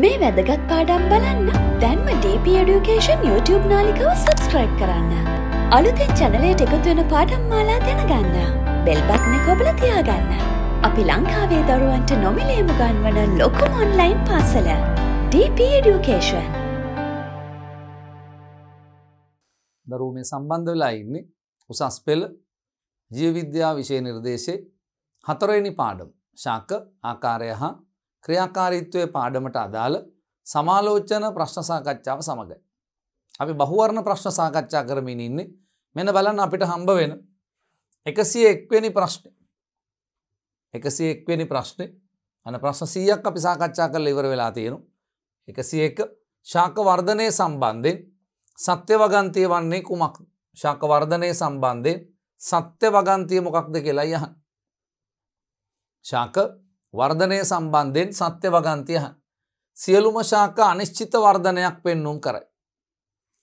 මේ වැදගත් පාඩම් බලන්න දැන්ම DP Education YouTube නාලිකව සබස්ක්‍රයිබ් කරන්න. අලුතෙන් චැනලයට එකතුවෙන පාඩම් මාලා දැනගන්න. බෙල්බත්න කොබල තියාගන්න. අපි ලංකාවේ දරුවන්ට නොමිලේම ගන්වන ලොකුම ඔන්ලයින් පාසල. DP Education. දරුව මේ සම්බන්ධ වෙලා ඉන්නේ උසස් පෙළ ජීවවිද්‍යා විෂය නිර්දේශයේ හතරවෙනි පාඩම් ශාක ආකාරය හා ක්‍රියාකාරීත්වය පාඩමට අදාළ සමාලෝචන ප්‍රශ්න සාකච්ඡාව සමඟයි. අපි බහුවර්ණ ප්‍රශ්න සාකච්ඡා කරමින් ඉන්නේ මෙන බලන්න අපිට හම්බ වෙන එකසිය එක්වෙනි ප්‍රශ්නය එකසිය එක්වෙනි ප්‍රශ්නය අන ප්‍රශ්න සීයක් අපි සාකච්ඡා කරල ඉවර වෙලා තියෙනු එකසිය එක ශාකවර්ධනය සම්බන්ධයෙන් සත්‍ය වගන්තය වන්නේ කුමක් ශාකවර්ධනය සම්බන්ධයෙන් සත්‍ය වගන්තය මොකක්ද කියලා යහන් ශාක වර්ධනය සම්බන්ධයෙන් සත්‍ය වගන්තියහන්. සියලුම ශාක අනිශ්චිත වර්ධනයක් පෙන්නුම් කරයි.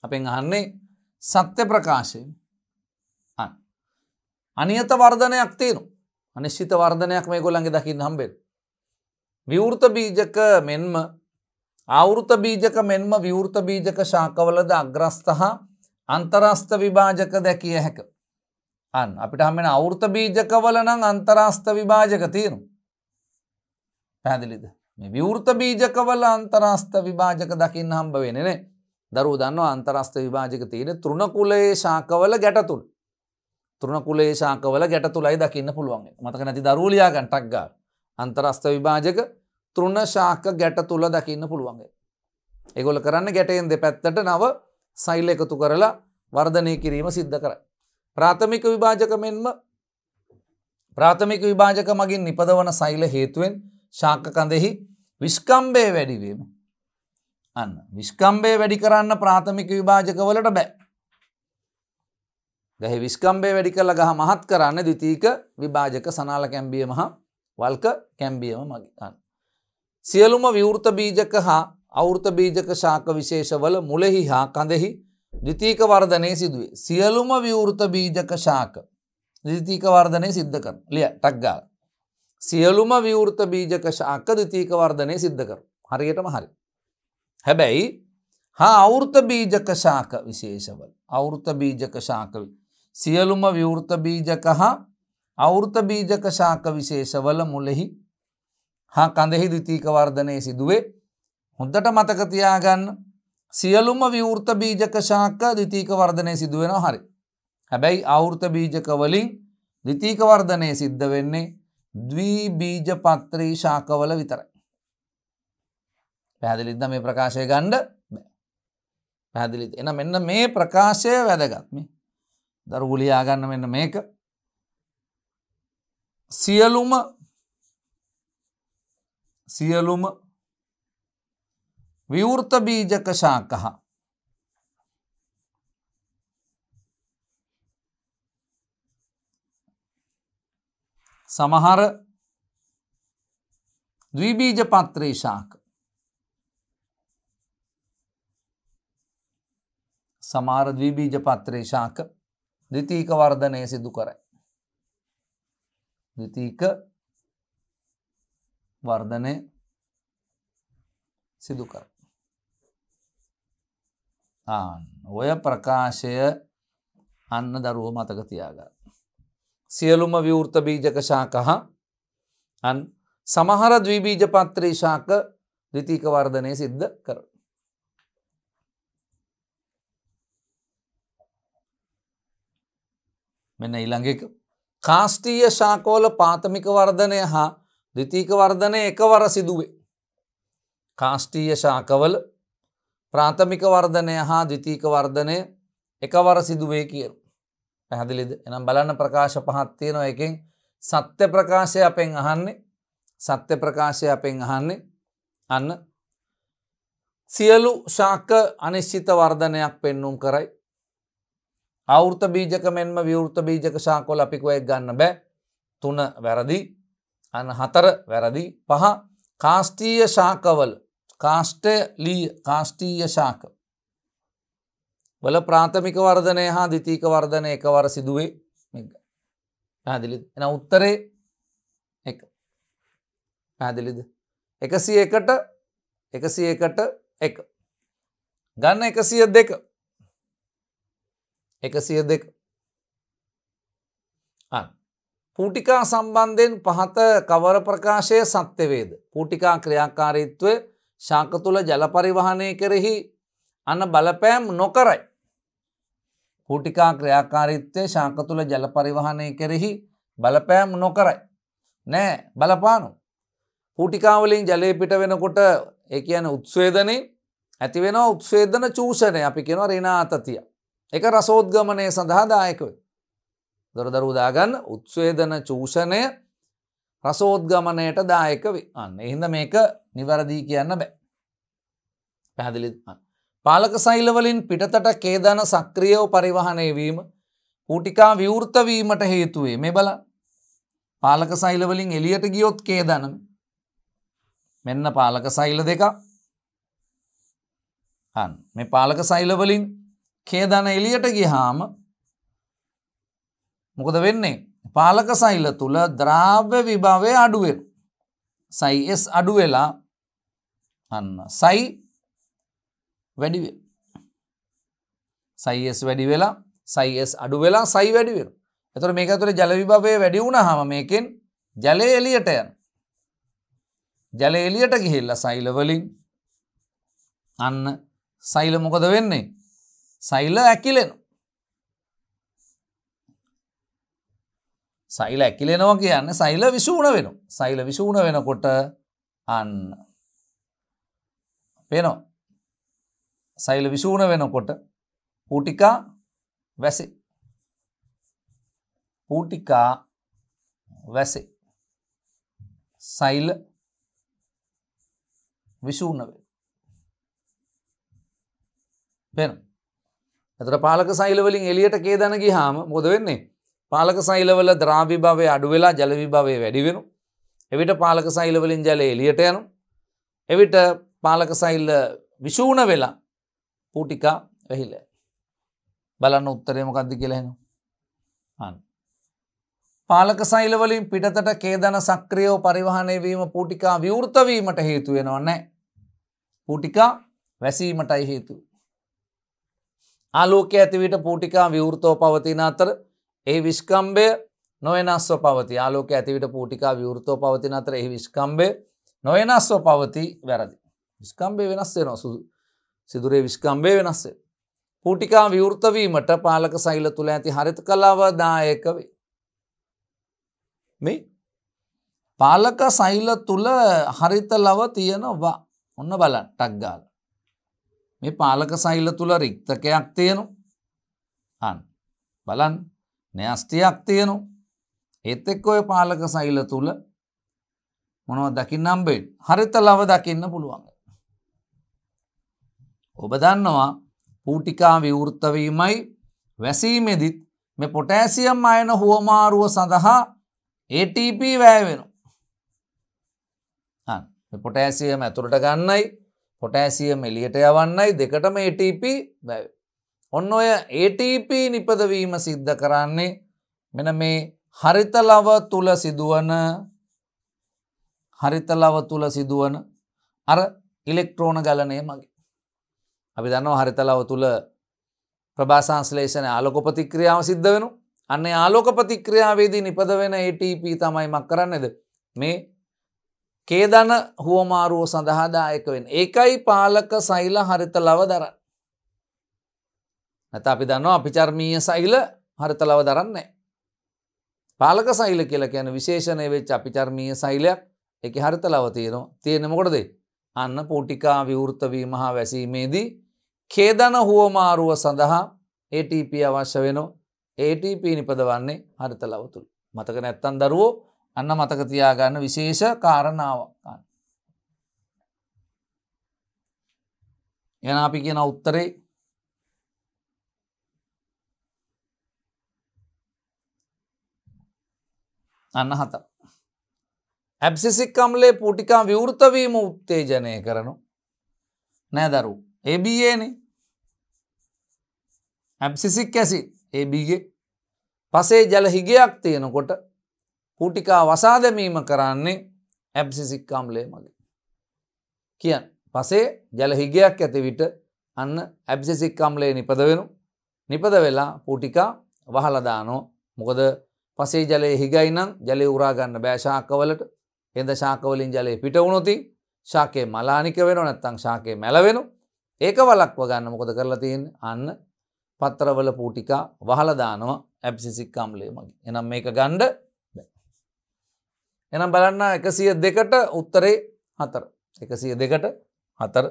අපෙන් අහන්නේ සත්‍ය ප්‍රකාශයෙන් අනියත වර්ධනයක් තියෙනු අනිශ්චිත වර්ධනයක් මේ ගොල්ලන්ගේ දකිින් හම්බෙල්. විවෘත බීජක මෙන්ම අවෘත බීජක මෙන්ම විවෘත බීජක ශාකවලද අග්‍රස්ථ හා අන්තරස්ථ විභාජක දැකිය හැක. අන් අපිට හමෙන අවෘත බීජකවලනං අන්තරස්ථ විභාජක තියෙනු පැදිලිද මේ විවෘත බීජකවල අන්තරස්ථ විභාජක දකින්න හම්බ වෙනනේ දරු දන්නවා අන්තරස්ථ විභාජක තියෙන තෘණකුලයේ ශාකවල ගැටතුල් තෘණකුලේ ශාකවල ගැටතුලයි දකින්න පුළුවන් මතක නැති දරුලියාගන් ටක්ගා අන්තරස්ථ විභාජක තෘණ ශාක ගැට තුල දකින්න පුළුවන්ගේ එගොල කරන්න ගැටයෙන් දෙ පැත්තට නව සයිල්ල එකතු කරලා වර්ධනය කිරීම සිද්ධ කර ප්‍රාථමික විභාජක මෙන්ම ප්‍රාථමික විභාජක මගින් නිපදවන සයිල හේතුවෙන් ශාකකඳෙහි විස්කම්බේ වැඩිවීම. අන්න විස්කම්බේ වැඩි කරන්න ප්‍රාථමික විභාජකවලට බෑ. ගැහි විස්කම්බේ වැඩි කළ ගහ මහත් කරන්න දවිතීක විභාජක සනාල කැම්බියම හා වල්ක කැම්බියම මගිකන්න. සියලුම විවෘත බීජක හා අවෘත බීජක ශාක විශේෂවල මුලෙහි හා කඳෙහි ද්‍රිතීක වර්ධනය සිදුවේ. සියලුම විවෘත බීජක ශාක ද්‍රිතීක වර්ධනය සිද්ධ කර ලිය ටක්ගාල. සියලුම විවෘත බීජක ශාක දෙතිීක වර්ධනය සිද්ධ කර හරියටම හරි. හැබැයි හා අවෘත බීජක ශාක විශේෂවල අවෘත බීජක ශාකව සියලුම විවෘත බීජක හා අවෘත බීජක ශාක විශේෂවල මුලෙහි හා කඳෙහි දිතීක වර්ධනය සිදුවේ හොඳට මතකතියාගන්න සියලුම විවෘත බීජක ශාක දිතීක වර්ධනය සිදුවෙන හරි. හැබැයි අවෘත බීජකවලින් දිතීක වර්ධනය සිද්ධ වෙන්නේ දී බීජ පත්‍රී ශාකවල විතරයි. පැදිලිද මේ ප්‍රකාශය ගණ්ඩ පැදිලි එන මෙන්න මේ ප්‍රකාශය වැදගත්ම දරුගුලියා ගන්න මෙන්න මේක සියලුම සියලුම විවෘත බීජක ශාකහා සමහර ද්විබීජ පත්‍රී ශාක සමාර ද්විබීජ පත්‍රී ශාක ද්විතීක වර්ධනය සිදු කරයි. ද්විතීක වර්ධනය සිදු කර. ඔය ප්‍රකාශය අන්න දරුව මතක තියාගන්න. සියලුම විවෘත බීජක ශාකහ අන් සමහර ද්වීබීජ පත්‍රී ශාක ද්විතීක වර්ධනය සිද්ධ කර. මෙන ඊළඟක කාස්ටීය ශාකෝල පාතමික වර්ධනය හා ද්විතීක වර්ධනය එකවර සිදුවේ. කාස්ටීය ශාකවල ප්‍රාථමික වර්ධනය හා ද්විතීක වර්ධනය එකවර සිදුවේ කියරු. පැහැදිලිද එනම් බලන්න ප්‍රකාශ පහත් තියෙනවා එකින් සත්‍ය ප්‍රකාශය අපෙන් අහන්නේ සත්‍ය ප්‍රකාශය අපෙන් අහන්නේ අන්න සියලු ශාක අනිශ්චිත වර්ධනයක් පෙන්නුම් කරයි අවෘත බීජක මෙන්ම විවෘත බීජක ශාකොල අපිකුවයක් ගන්න බෑ තුන වැරදි අන්න හතර වැරදි පහ කාස්ටීය ශාකවල කාස්ටය ලී කාස්ටීය ශාකව වල ප්‍රාථමික වර්ධනය හා දිතීක වර්ධනය එකවර සිදුවේ පැදිලිද එන උත්තරේ එක පැදිලිද එකසි එකට එකසි එකට එක ගන්න එකසිය දෙක එකසිය දෙක පූටිකා සම්බන්ධයෙන් පහත කවර ප්‍රකාශය සත්‍යවේද. පූටිකා ක්‍රියාකාරීත්වය ශාක තුළ ජලපරිවහනය කෙරෙහි අන්න බලපෑම් නොකරයි. කූටිකා ක්‍රියාකාරිත්තය ශාක තුළ ජලපරිවහනය කෙරෙහි බලපෑම් නොකරයි. නෑ බලපානු. කූටිකාවලින් ජලය පිට වෙනකොට ඒ කියන උත්ස්වේදනේ ඇතිවෙන උත්ස්වේදන චූෂණය අපි කෙන රිනාතතිය. එක රසෝද්ගමනය සඳහාදායකව. දොරදරුදාගන්න උත්ස්වේදන චූෂණය රසෝද්ගමනයට දායක වි අන්න එහිද මේක නිවැරදී කියන්න බෑ පැහැදිලිත්මන්. පාලක සෛලවලින් පිටතට කේදන සක්‍රියව පරිවහනය වීම පූටිකා විවෘතවීමට හේතුවේ මේ බල පාලක සෛලවලින් එලියට ගියොත් කේදනම් මෙන්න පාලක සෛල දෙක මේ පාලක සෛලවලින් කේදන එලියට ගිහාම මොකද වෙන්නේ පාලක සෛල තුළ ද්‍රාව්‍ය විභවය අඩුවෙන් සයිස් අඩුවෙලා අන්න සයි වැඩි සයිස් වැඩි වෙලා සයිස් අඩු වෙලා සයි වැඩි වෙන. එතකොට මේක ඇතුලේ ජල විභවය වැඩි වුණාම මේකෙන් ජලය එළියට යන. ජලය එළියට ගිහිල්ලා සෛල වලින් අන්න සෛල මොකද වෙන්නේ? සෛල ඇකිලෙනවා. සෛල ඇකිලෙනවා කියන්නේ සෛල විසූණ වෙනවා. සෛල විසූණ වෙනකොට අන්න පේනවා. සෛල විශූණ වෙනකොට පූටිකා වැසේ. පූටිකා වැසේ. සෛල විශූණ වේ. පෙන. එතර පාලක සෛලවලින් එලියට කේදන ගිහාම මොද වෙන්නේ. පාලක සෛලවල ද්‍රාවිභාවය අඩුවෙලා ජලවිභාවය වැඩිවෙනු. එවිට පාලක සෛලවලින් ජල එලියට යනු. එවිට පාලක සෛල්ල විශූණ වෙලා පූටිකා වෙහිල බලන්න උත්තරේ මොකක්ද කියලහෙන අන්න පාලක සෛලවලින් පිටතට කේදන සක්‍රියෝ පරිවහනය වීම පූටිකා විවෘතවීමට හේතු වෙනවන්නේ පූටිකා වැසීමටයි හේතු ආලෝක ඇතිවිට පූටිකා විවෘතෝ පවතින අතර ඒ විස්කම්බය නොයනස්ව පවති ආලෝක ඇතිවිට පූටිකා විවෘතෝ පවතින අතර ඒ විස්කම්බය නොයනස්ව පවති වැරදි විස්කම්බය වෙනස් වෙනවා සිදුරේ විශ්කම්බය වෙනස්සේ. පූටිකා විවෘතවීමට පාලක සෛල තුළ ඇති හරිත කලාවදායක වේ. මේ පාලක සෛල තුළ හරිත ලව තියෙනවා ඔන්න බලන් ටක්ගාල. මේ පාලක සෛල තුළ රික්තකයක් තියනු අන් බලන් නෑස්තියක් තියනු ඒත් එක් ඔය පාලක සෛල තුළ මොනව දකින්නම් බෙන් හරිත ලව දකින්න පුළුවන්. ඔබ දන්නවා පූටිකා විවෘත්තවීමයි වැසීමෙදිත් මේ පොටෑසියම් අයන හුවමාරුව සඳහා ATP වැෑවෙන. පොටෑසියම ඇතුළට ගන්නයි පොටෑසියම් එලියට යවන්නයි දෙකටම ATP වැෑ. ඔන්න ඔය ATP නිපදවීම සිද්ධ කරන්නේ මෙන මේ හරිතලව තුළ සිදුවන හරිතලව තුළ සිදුවන අර ඉලෙක්ට්‍රෝන ගලනය මගේ. අපි දන්නවා හරිතලාව තුළ ප්‍රභාසංස්ලේෂණ ආලෝක ප්‍රතික්‍රියාව සිද්ධ වෙනු අන්නේ ආලෝක ප්‍රතික්‍රියාවේදී නිපද වෙන ATP තමයි මක් කරන්නේද මේ කේදන හුවමාරුව සඳහාදායක වෙන ඒකයි පාලක සෛල හරිතලව දරන්න නැත අපි දන්නවා අපිචර්මීය සෛල හරිතලව දරන්නේ පාලක සෛල කියලා කියන විශේෂණය වෙච්ච අපිචර්මීය සෛලයක් එක හරිතලව තියෙනවා තියෙන මොකටද අන්න පෝටිකා විවෘත වීම හා වැසීමේදී කේදන හුවමාරුව සඳහා ATP අවශ්‍ය වෙනෝ ATP නිපදවන්නේ හරිත ලවතුල්. මතක නැත්තන් දරුවෝ අන්න මතක තියාගන්න විශේෂ කාරණාවන්න. එන අපි කියන උත්තරේ අන්න හත. ඇප්සිසික්කම්ලේ පුටිකා විවෘතවීම උත්තේජනය කරනු නෑදරුූ ABAන ඇප්සිසික් ඇසි ABගේ පසේ ජල හිගයක් තියෙනකොට පුටිකා වසාදමීම කරන්නේ ඇප්සිසික්කාම්ලේ මගේ. කියන් පසේ ජල හිගයක් ඇති විට අන්න ඇප්සිසික්කම්ලේ නිපද වෙනු නිපද වෙලා පුටිකා වහලදානෝ මොකද පසේ ජලය හිගයිනම් ජලය උරාගන්න බෑශාකවලට එද ශාකවලින් ජලය පිටවුණොති ශාකයේ මලානික වෙන නැත්තං ශාකය මැලවෙනවා ඒක වලක්ව ගන්න මොකද කරලා තියෙන අන්න පත්‍රවල පූටිකා වහලදානවා ඇප්සිසික්කම්ලේ මගේ එනම් මේක ගණ්ඩ එනම් බලන්න එකසිය දෙකට උත්තරේ හතර එකසිය දෙකට හතර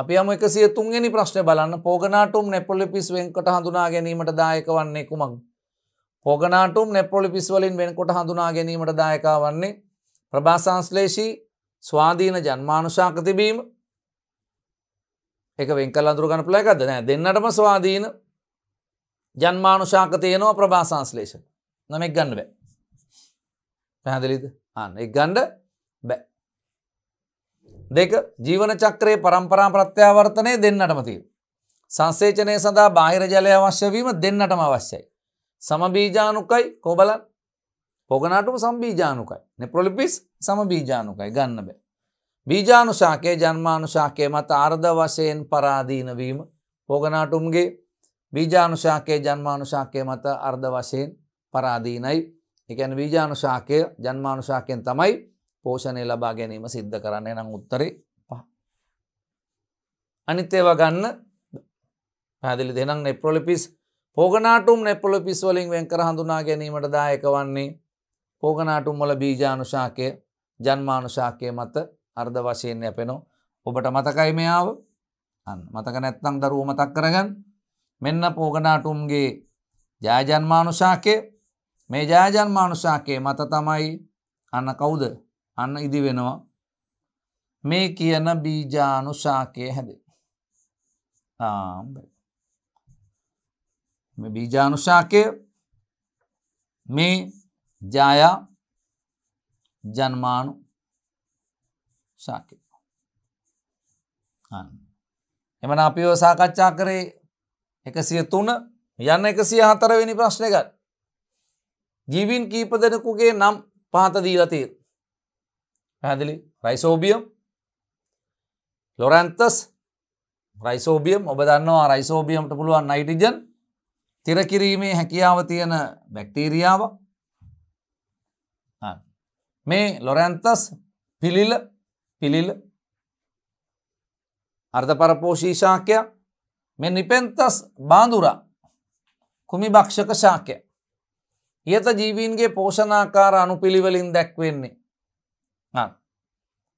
අපි අම එකසිය තුන්ගනි ප්‍රශ්නය බලන්න පෝගනාටුම් නැපොලිපිස් වෙන්කට හඳුනා ගැනීමට දායක වන්නේ කුමක් පෝගනාටුම් නැපොලිපිස් වලින් වෙන්කොට හඳුනා ගැනීමට දායකා වන්නේ ප්‍රභාසංස්ලේෂී ස්වාධීන ජන්මානුශාක තිබීම එක වෙන්කල් අඳුර ගන්න පුලයකද නෑ දෙන්නටම ස්වාධීන ජන්මානුශාක තියනවා ප්‍රභා සංස්ලේෂ නම එක් ගන්න බෑ පැහැදිලිද අන්න එක් ගණ්ඩ බෑ දෙක ජීවන චක්‍රයේ පරම්පරා ප්‍රත්‍යාවර්තනය දෙන්නටම තිය. සංසේචනය සඳහා බාහිර ජලය අවශ්‍යවීම දෙන්නටම අවශ්‍යයි. සමබීජානුකයි කෝබලන් පොගනාටම සම්බීජානුකයි නෙපොලිපිස් සමබීජානුකයි ගන්න බෑ. බීජානුසාකය ජන්මානුසාකය මත අර්ධ වසයෙන් පරාදීනවීම පෝගනාටුම්ගේ බීජානුසාකය ජන්මානුසාකය මත අර්ධ වසයෙන් පරාදීනයි එකැන බීජානුසාකය ජන්මානුසාකයෙන් තමයි පෝෂණය ලබා ගැනීම සිද්ධ කරන්නේ නම් උත්තරේ පහ. අනිත්තේව ගන්න පැදිලි දෙනම් නෙප්‍රොලිපිස් පෝගනාටුම් නෙපොලොපිස් වලින් වෙන්කර හඳුනා ගැනීමට දායක වන්නේ පෝගනාටුම් වල බීජානුශාකය ජන්මානුශාකය මත අර්ධ වශයෙන් යැපෙනෝ ඔබට මතකයි මෙයාව අන් මතක නැත්තං දරුව මතක් කරගන්න මෙන්න පෝගනාටුම්ගේ ජයජන්මානුශාකය මේ ජයජන්මානුශාකයේ මත තමයි අන්න කවුද අන්න ඉදි වෙනවා මේ කියන බීජානුශාකය හැදේ බීජානුශාකය මේ ජායා ජන්මානු ශාකය. එමන අපි සාකච්ඡා කරේ එකසිය තුන යන්න එකසිය හතරවෙනි ප්‍රශ්නක ජීවින් කීප දෙනකුගේ නම් පහතදීලතීර පැදිලි රයිසෝබියම් ලොරන්තස් රයිසෝබියම් ඔබ දන්නවා රයිසෝබියම්ට පුළුවන් නයිටිජන් තිරකිරීමේ හැකියාව තියෙන බැක්ටීරියාව මේ ලොරන්තස් පිළිල පිළිල අර්ධපරපෝෂී ශාකය මෙ නිපෙන්තස් බාඳුරා කුමි භක්ෂක ශාකය. ඉහත ජීවීන්ගේ පෝෂණාකාර අනුපිළිවලින් දැක්වෙන්නේ.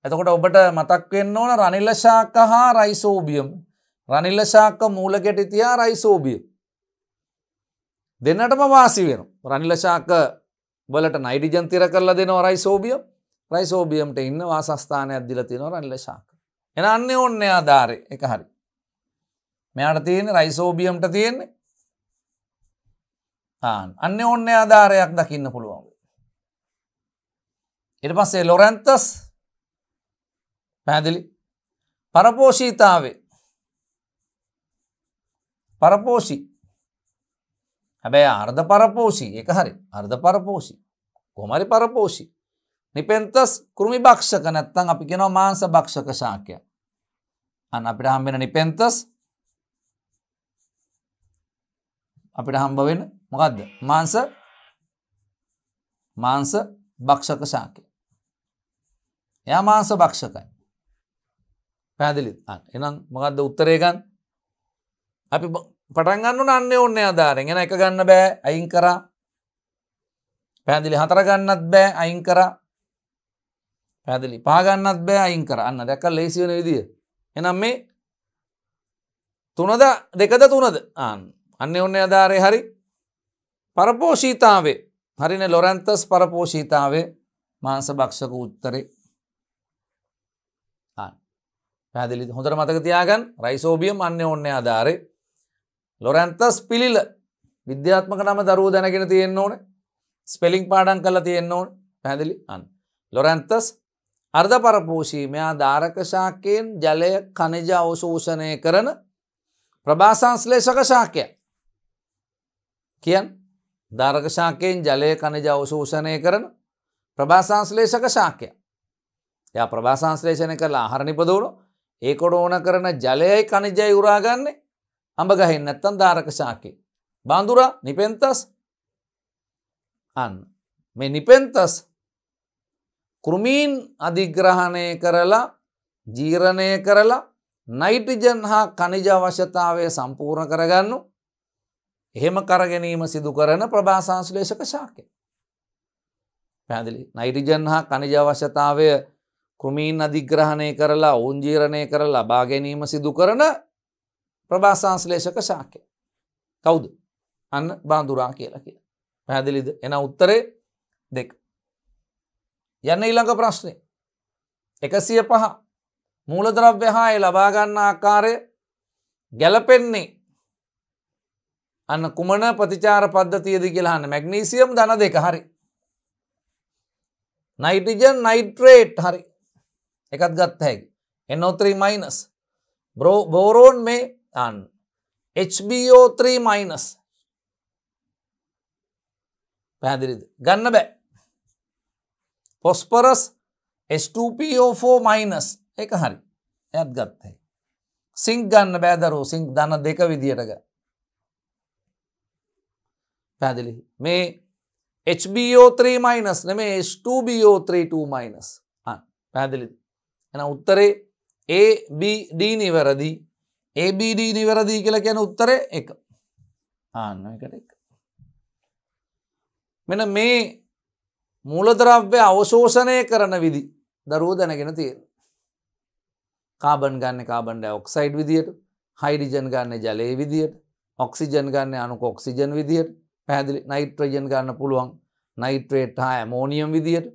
එතකොට ඔබට මතක්වෙන්න ඕන රනිල ශාක හා රයිසෝබියම් රනිල්ල ශාක මූලගෙටිතියා රයිසෝබිය. දෙන්නටම වාසි වෙන රනිල ශාක වලට නයිඩිජන්තිර කරලා දෙනවා රයිසෝබියෝ රයිසෝබියම්ට ඉන්න වාසස්ථානයක් දිල තිනො රනිල ශාක. එන අන්න ඔන්න ආධාරය එක හරි. මෙයාට තියෙන රයිසෝබියම්ට තියෙන්නේ ආන් අන්න ඔන්න ආධාරයක් දකින්න පුළුවන්. එට පස්සේ ලොරැන්තස් පැදිලි පරපෝෂීතාවේ පරපෝෂි හැබැයි අර්ධ පරපෝෂී එක හරි අර්ධ පරපෝෂි කොමරි පරපෝෂි නිපෙන්තස් කෘමි භක්ෂක නැත්තං අපි කෙනවා මාංස භක්ෂක ශාකය. අන්න අපිට හම්බෙන නිපෙන්තස් අපිට හම්බවෙන මොකක්ද මාංස මාංස භක්ෂක ශාකය. එයා මාංස භක්ෂකයි. පැදිලි එනම් මොකක්ද උත්තරේකන් අපි පටන්ගන්න අන්න ඔන්න අධාරෙන් එන එක ගන්න බෑ අයින් කරා පැදිලි හතරගන්නත් බෑ අයින් කරා පැදිලි පාගන්නත් බෑ අයින් කරන්න දැකල් ලේසිවන විදිිය එනම් මේ තුනද දෙකද තුනද ආන් අන්න ඔන්න අධාරය හරි පරපෝෂීතාවේ හරින ලොරන්තස් පරපෝෂීතාවේ මාංස භක්ෂක උත්තරේ පැදිලි හොඳර මතක තියාගන් රයිසෝබියම් අන්න ඔන්න අධාරේ ලොරැන්තස් පිළිල විද්‍යාත්මක නම දරුව දැනගෙන තියෙන්න්න ඕන ස්පෙලිං පාඩන් කලා තියෙන්න්න ඕන පැදිලි අන්න ලොරැන්තස් අර්ධ පරපෝෂී මෙයා ධාරකශාකයෙන් ජලය කනිජ අවශෝෂණය කරන ප්‍රභාසංස්ලේෂක ශාකය කියන් ධාරකශාකයෙන් ජලය කනිජ අවශෝෂණය කරන ප්‍රභාසංස්ලේෂක ශාකය ය ප්‍රභාසංස්ලේෂණය කරලා ආහරණිපදවුණු ඒකොට ඕන කරන ජලයයි කනිජයි උරාගන්නේ අඹ ගහින් නැත්තන් ධාරකශාකය බඳුරා නිපෙන්තස් අන්න මේ නිපෙන්තස් කෘමීන් අධිග්‍රහණය කරලා ජීරණය කරලා නයිටිජන් හා කනිජ අවශ්‍යතාවය සම්පූර්ණ කරගන්නු එහෙම කරගැනීම සිදු කරන ප්‍රභාසංශලේෂක ශාකය. පැදිලි නයිටිජන් හා කනිජ අවශ්‍යතාවය කෘමීන් අධිග්‍රහණය කරලා ඔවුන් ජීරණය කර ලබා ගැනීම සිදු කරන ප්‍රභාසංශලේෂක ශාකය. කවුද අන්න බාඳුරා කියලා කිය. පැහැදිලිද එන උත්තරේ දෙක. යන්න ඊළඟ ප්‍රශ්නය එකසිය පහ මූලදරව්‍ය හාය ලබාගන්න ආකාරය ගැලපෙන්නේ අන්න කුමන ප්‍රතිචාර පද්ධතියද කියලාහන්න මැග්නීසියම් දන දෙක හරි නයිටිජන් නයිට්‍රේට් හරි එකත් ගත්ත හැකි එනෝ3 මයිනස් බෝ බෝරෝන් මේ අන් HBO3 මයිනස් පැදිරිද ගන්න බෑ හොස්පරස් S2PO4 මයිනස් එක හරි ඇත් ගත්තයි. සිංක් ගන්න බෑදරෝ සිංක් දන්න දෙක විදිටක පැදිලි මේ HBO3 මයිනස් නෙම S2BO32 මයිනස් පැදිලි එන උත්තරේ ABD නිවැරදි ABD නිවැරදී කියලා කියන උත්තරේ එක ආන්න එකට එක මෙන මේ මූලදරව්‍ය අවශෝෂණය කරන විදි දරුව දැනගෙන තියෙන. කාබන් ගන්න කාබන්ඩ ඔක්සයිඩ් විදියට හයිඩිජන් ගන්න ජලයේ විදියට ඔක්සිජන් ගන්න අනුක ඔක්සිජන් විදියට පැදිලි නයිට්‍රජන් ගන්න පුළුවන් නයිට්‍රේට් හා ඇමෝනියම් විදියට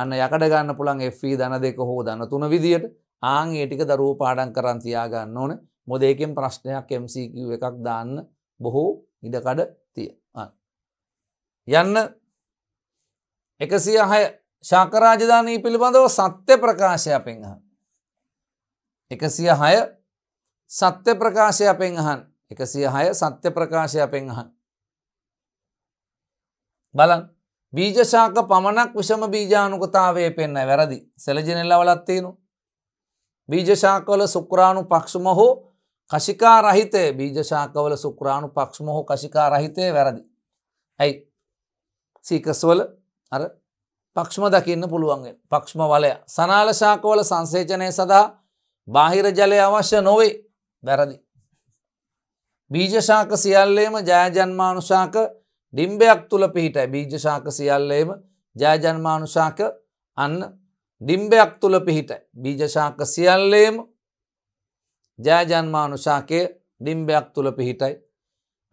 අන්න යකඩ ගන්න පුළන් Fී දන දෙක හෝ දන තුන විදියට ආං ඒටික දරුව පාඩන් කරන්තියාගන්න ඕන මොදේකෙන් ප්‍රශ්නයක් MCQ එකක් දාන්න බොහෝ ඉඩකඩ තිය යන්න එකසිය හය ශාකරාජධානී පිළිබඳව සත්‍ය ප්‍රකාශය අපෙන් අහන්. එකසිය හය සත්‍ය ප්‍රකාශය අපෙන් අහන් එකසිය හය සත්‍ය ප්‍රකාශය අපෙන් අහන්. බලන් බීජශාක පමණක් විෂම බීජානුකතාවය පෙන්න වැරදි සැලජනෙල්ලවලත්තියනු. බීජශාකවල සුක්‍රාණු පක්ෂම හෝ කශිකා රහිතය බීජශාකවල සුක්‍රාණු පක්ෂම හෝ කශිකා රහිතය වැරදි. ඇයි සීකස්වල අර පක්ෂම දකින්න පුළුවන්ගෙන් පක්ෂම වලය සනාලශාකවල සංසේචනය සඳහා බාහිර ජලය අවශ්‍ය නොවේ වැරදි. බීජශාක සියල්ලේම ජයජන්මානුශාක ඩිම්බයක් තුළ පිහිටයි බීජශාක සියල්ලේම ජයජන්මානුශාක අන්න ඩිම්බයක් තුළ පිහිටයි. බීජශාක සියල්ලේම ජයජන්මානුශාකය ඩිම්බයක් තුළ පිහිටයි.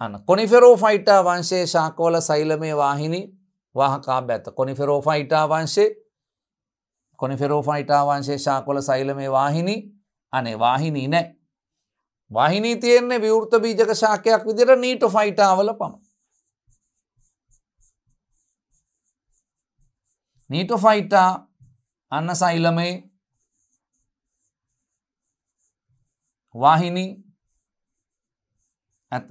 අන්න කොනිෆෙරෝ ෆයිටා වංශේ ශාකෝල සෛලමය වාහිනී වාහකාම් ඇත්ත කොනිෆෙරෝෆා ඉටාවංශේ කොනිෆෙරෝෆා ඉටාවංශේ ශාකොල සෛලමේ වාහිනි අනේ වාහිනී නෑ. වාහිනී තියෙන්නේ විවෘත බීජක ශාකයක් විදිර නීට ෆයිටාවල පම. නීට ෆයිටා අන්න සෛලමේ වාහිනී ඇත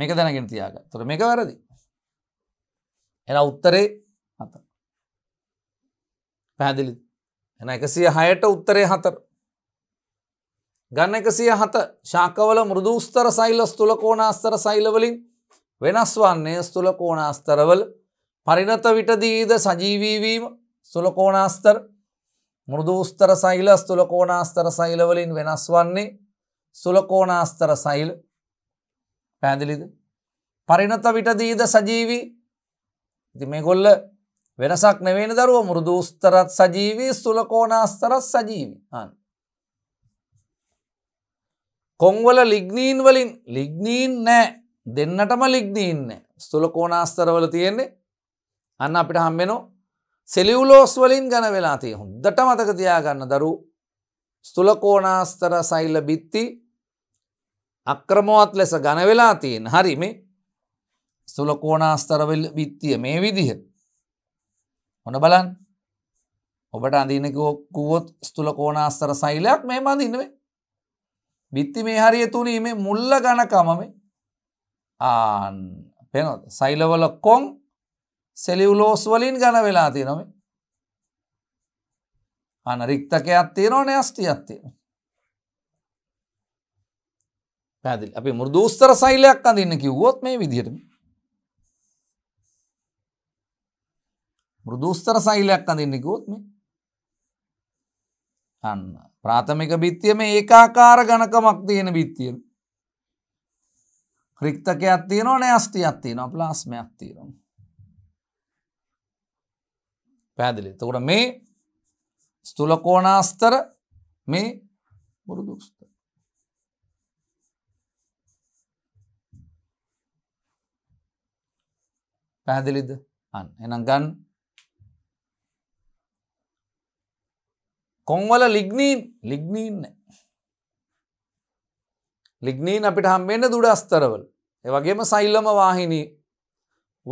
මේක දැනගෙන තියාග තොර මේක වැරදි එන උත්තරේ හත පැදිලි එන එකසිය හයට උත්තරේ හතර ගන්න එකසිය හත ශාකවල මුරදූස්තර සයිල ස්තුල කෝනාස්තර සයිලවලින් වෙනස් වන්නේ ස්තුල කෝනාස්තරවල පරිනත විටදීද සජීවීවීම ස්තුල කෝනාස්තර මුරදූස්තර සයිල ස්තුල කෝනාස්තර සයිලවලින් වෙනස් වන්නේ සුලකෝනාස්තර සයිල් පැදිලිද පරිනත විටදීද සජීවී ඉති මේ ගොල්ල වෙනසක් නෙවෙන දරුව මුරුදූස්තරත් සජීවී සුලකෝනාස්තරත් සජීවි අන්. කොංවල ලිග්නීන් වලින් ලිග්නීන් නෑ දෙන්නටම ලිග්නීන්න ස්තුලකෝනාස්තරවල තියෙන්නේ අන්න අපිට හම්බෙනෝ සෙලිවුලෝස් වලින් ගන වෙලා තිය හොදට මතක තියාගන්න දරු ස්තුලකෝනාස්තර සෛල්ල බිත්ති අක්‍රමෝත් ලෙස ගන වෙලා තියෙන් හරිමේ ස්තුලකෝනාස්තරවල් බිත්තිය මේ විදිහ හොන බලන් ඔබට අඳීනකුවොත් ස්තුලකෝනාස්තර සයිලයක් මේ මඳන්නවේ බිත්ති මේ හරිය තුරීමේ මුල්ල ගණකමම ආන් පෙන සයිලවල කොන් සෙලිවුලෝස් වලින් ගණ වෙලා තියනොමේ අන රික්තකයක් තියෙනවා නෑස්ටියක් තියෙන පැදිල් අපි මුරදූස්තර සයිලයක් අඳන්න කිව්වොත් මේ විදිහටම මෘදුස්තර සෛලයක් අඳන්නකොත් මේ අන්න ප්‍රාථමික බිත්තිය මේ ඒකාකාර ගණකමක් තියෙන බිත්තිය රික්තකයක් තියෙනවා නෑස්තියක් තියෙනවා ප්ලාස්මයක් තියෙනවා පැදිලි තකොට මේ ස්තුලකෝනාස්තර මේ බුරුදුස්ත පැහැදිලිද අන් එනම් ගන්න කොන්වල ලිග්නීන් ලිග්නීන් ලිග්නීන් අපිට හම්බෙන්න දුඩස්තරවල් ඒවගේම සයිල්ලම වාහිනී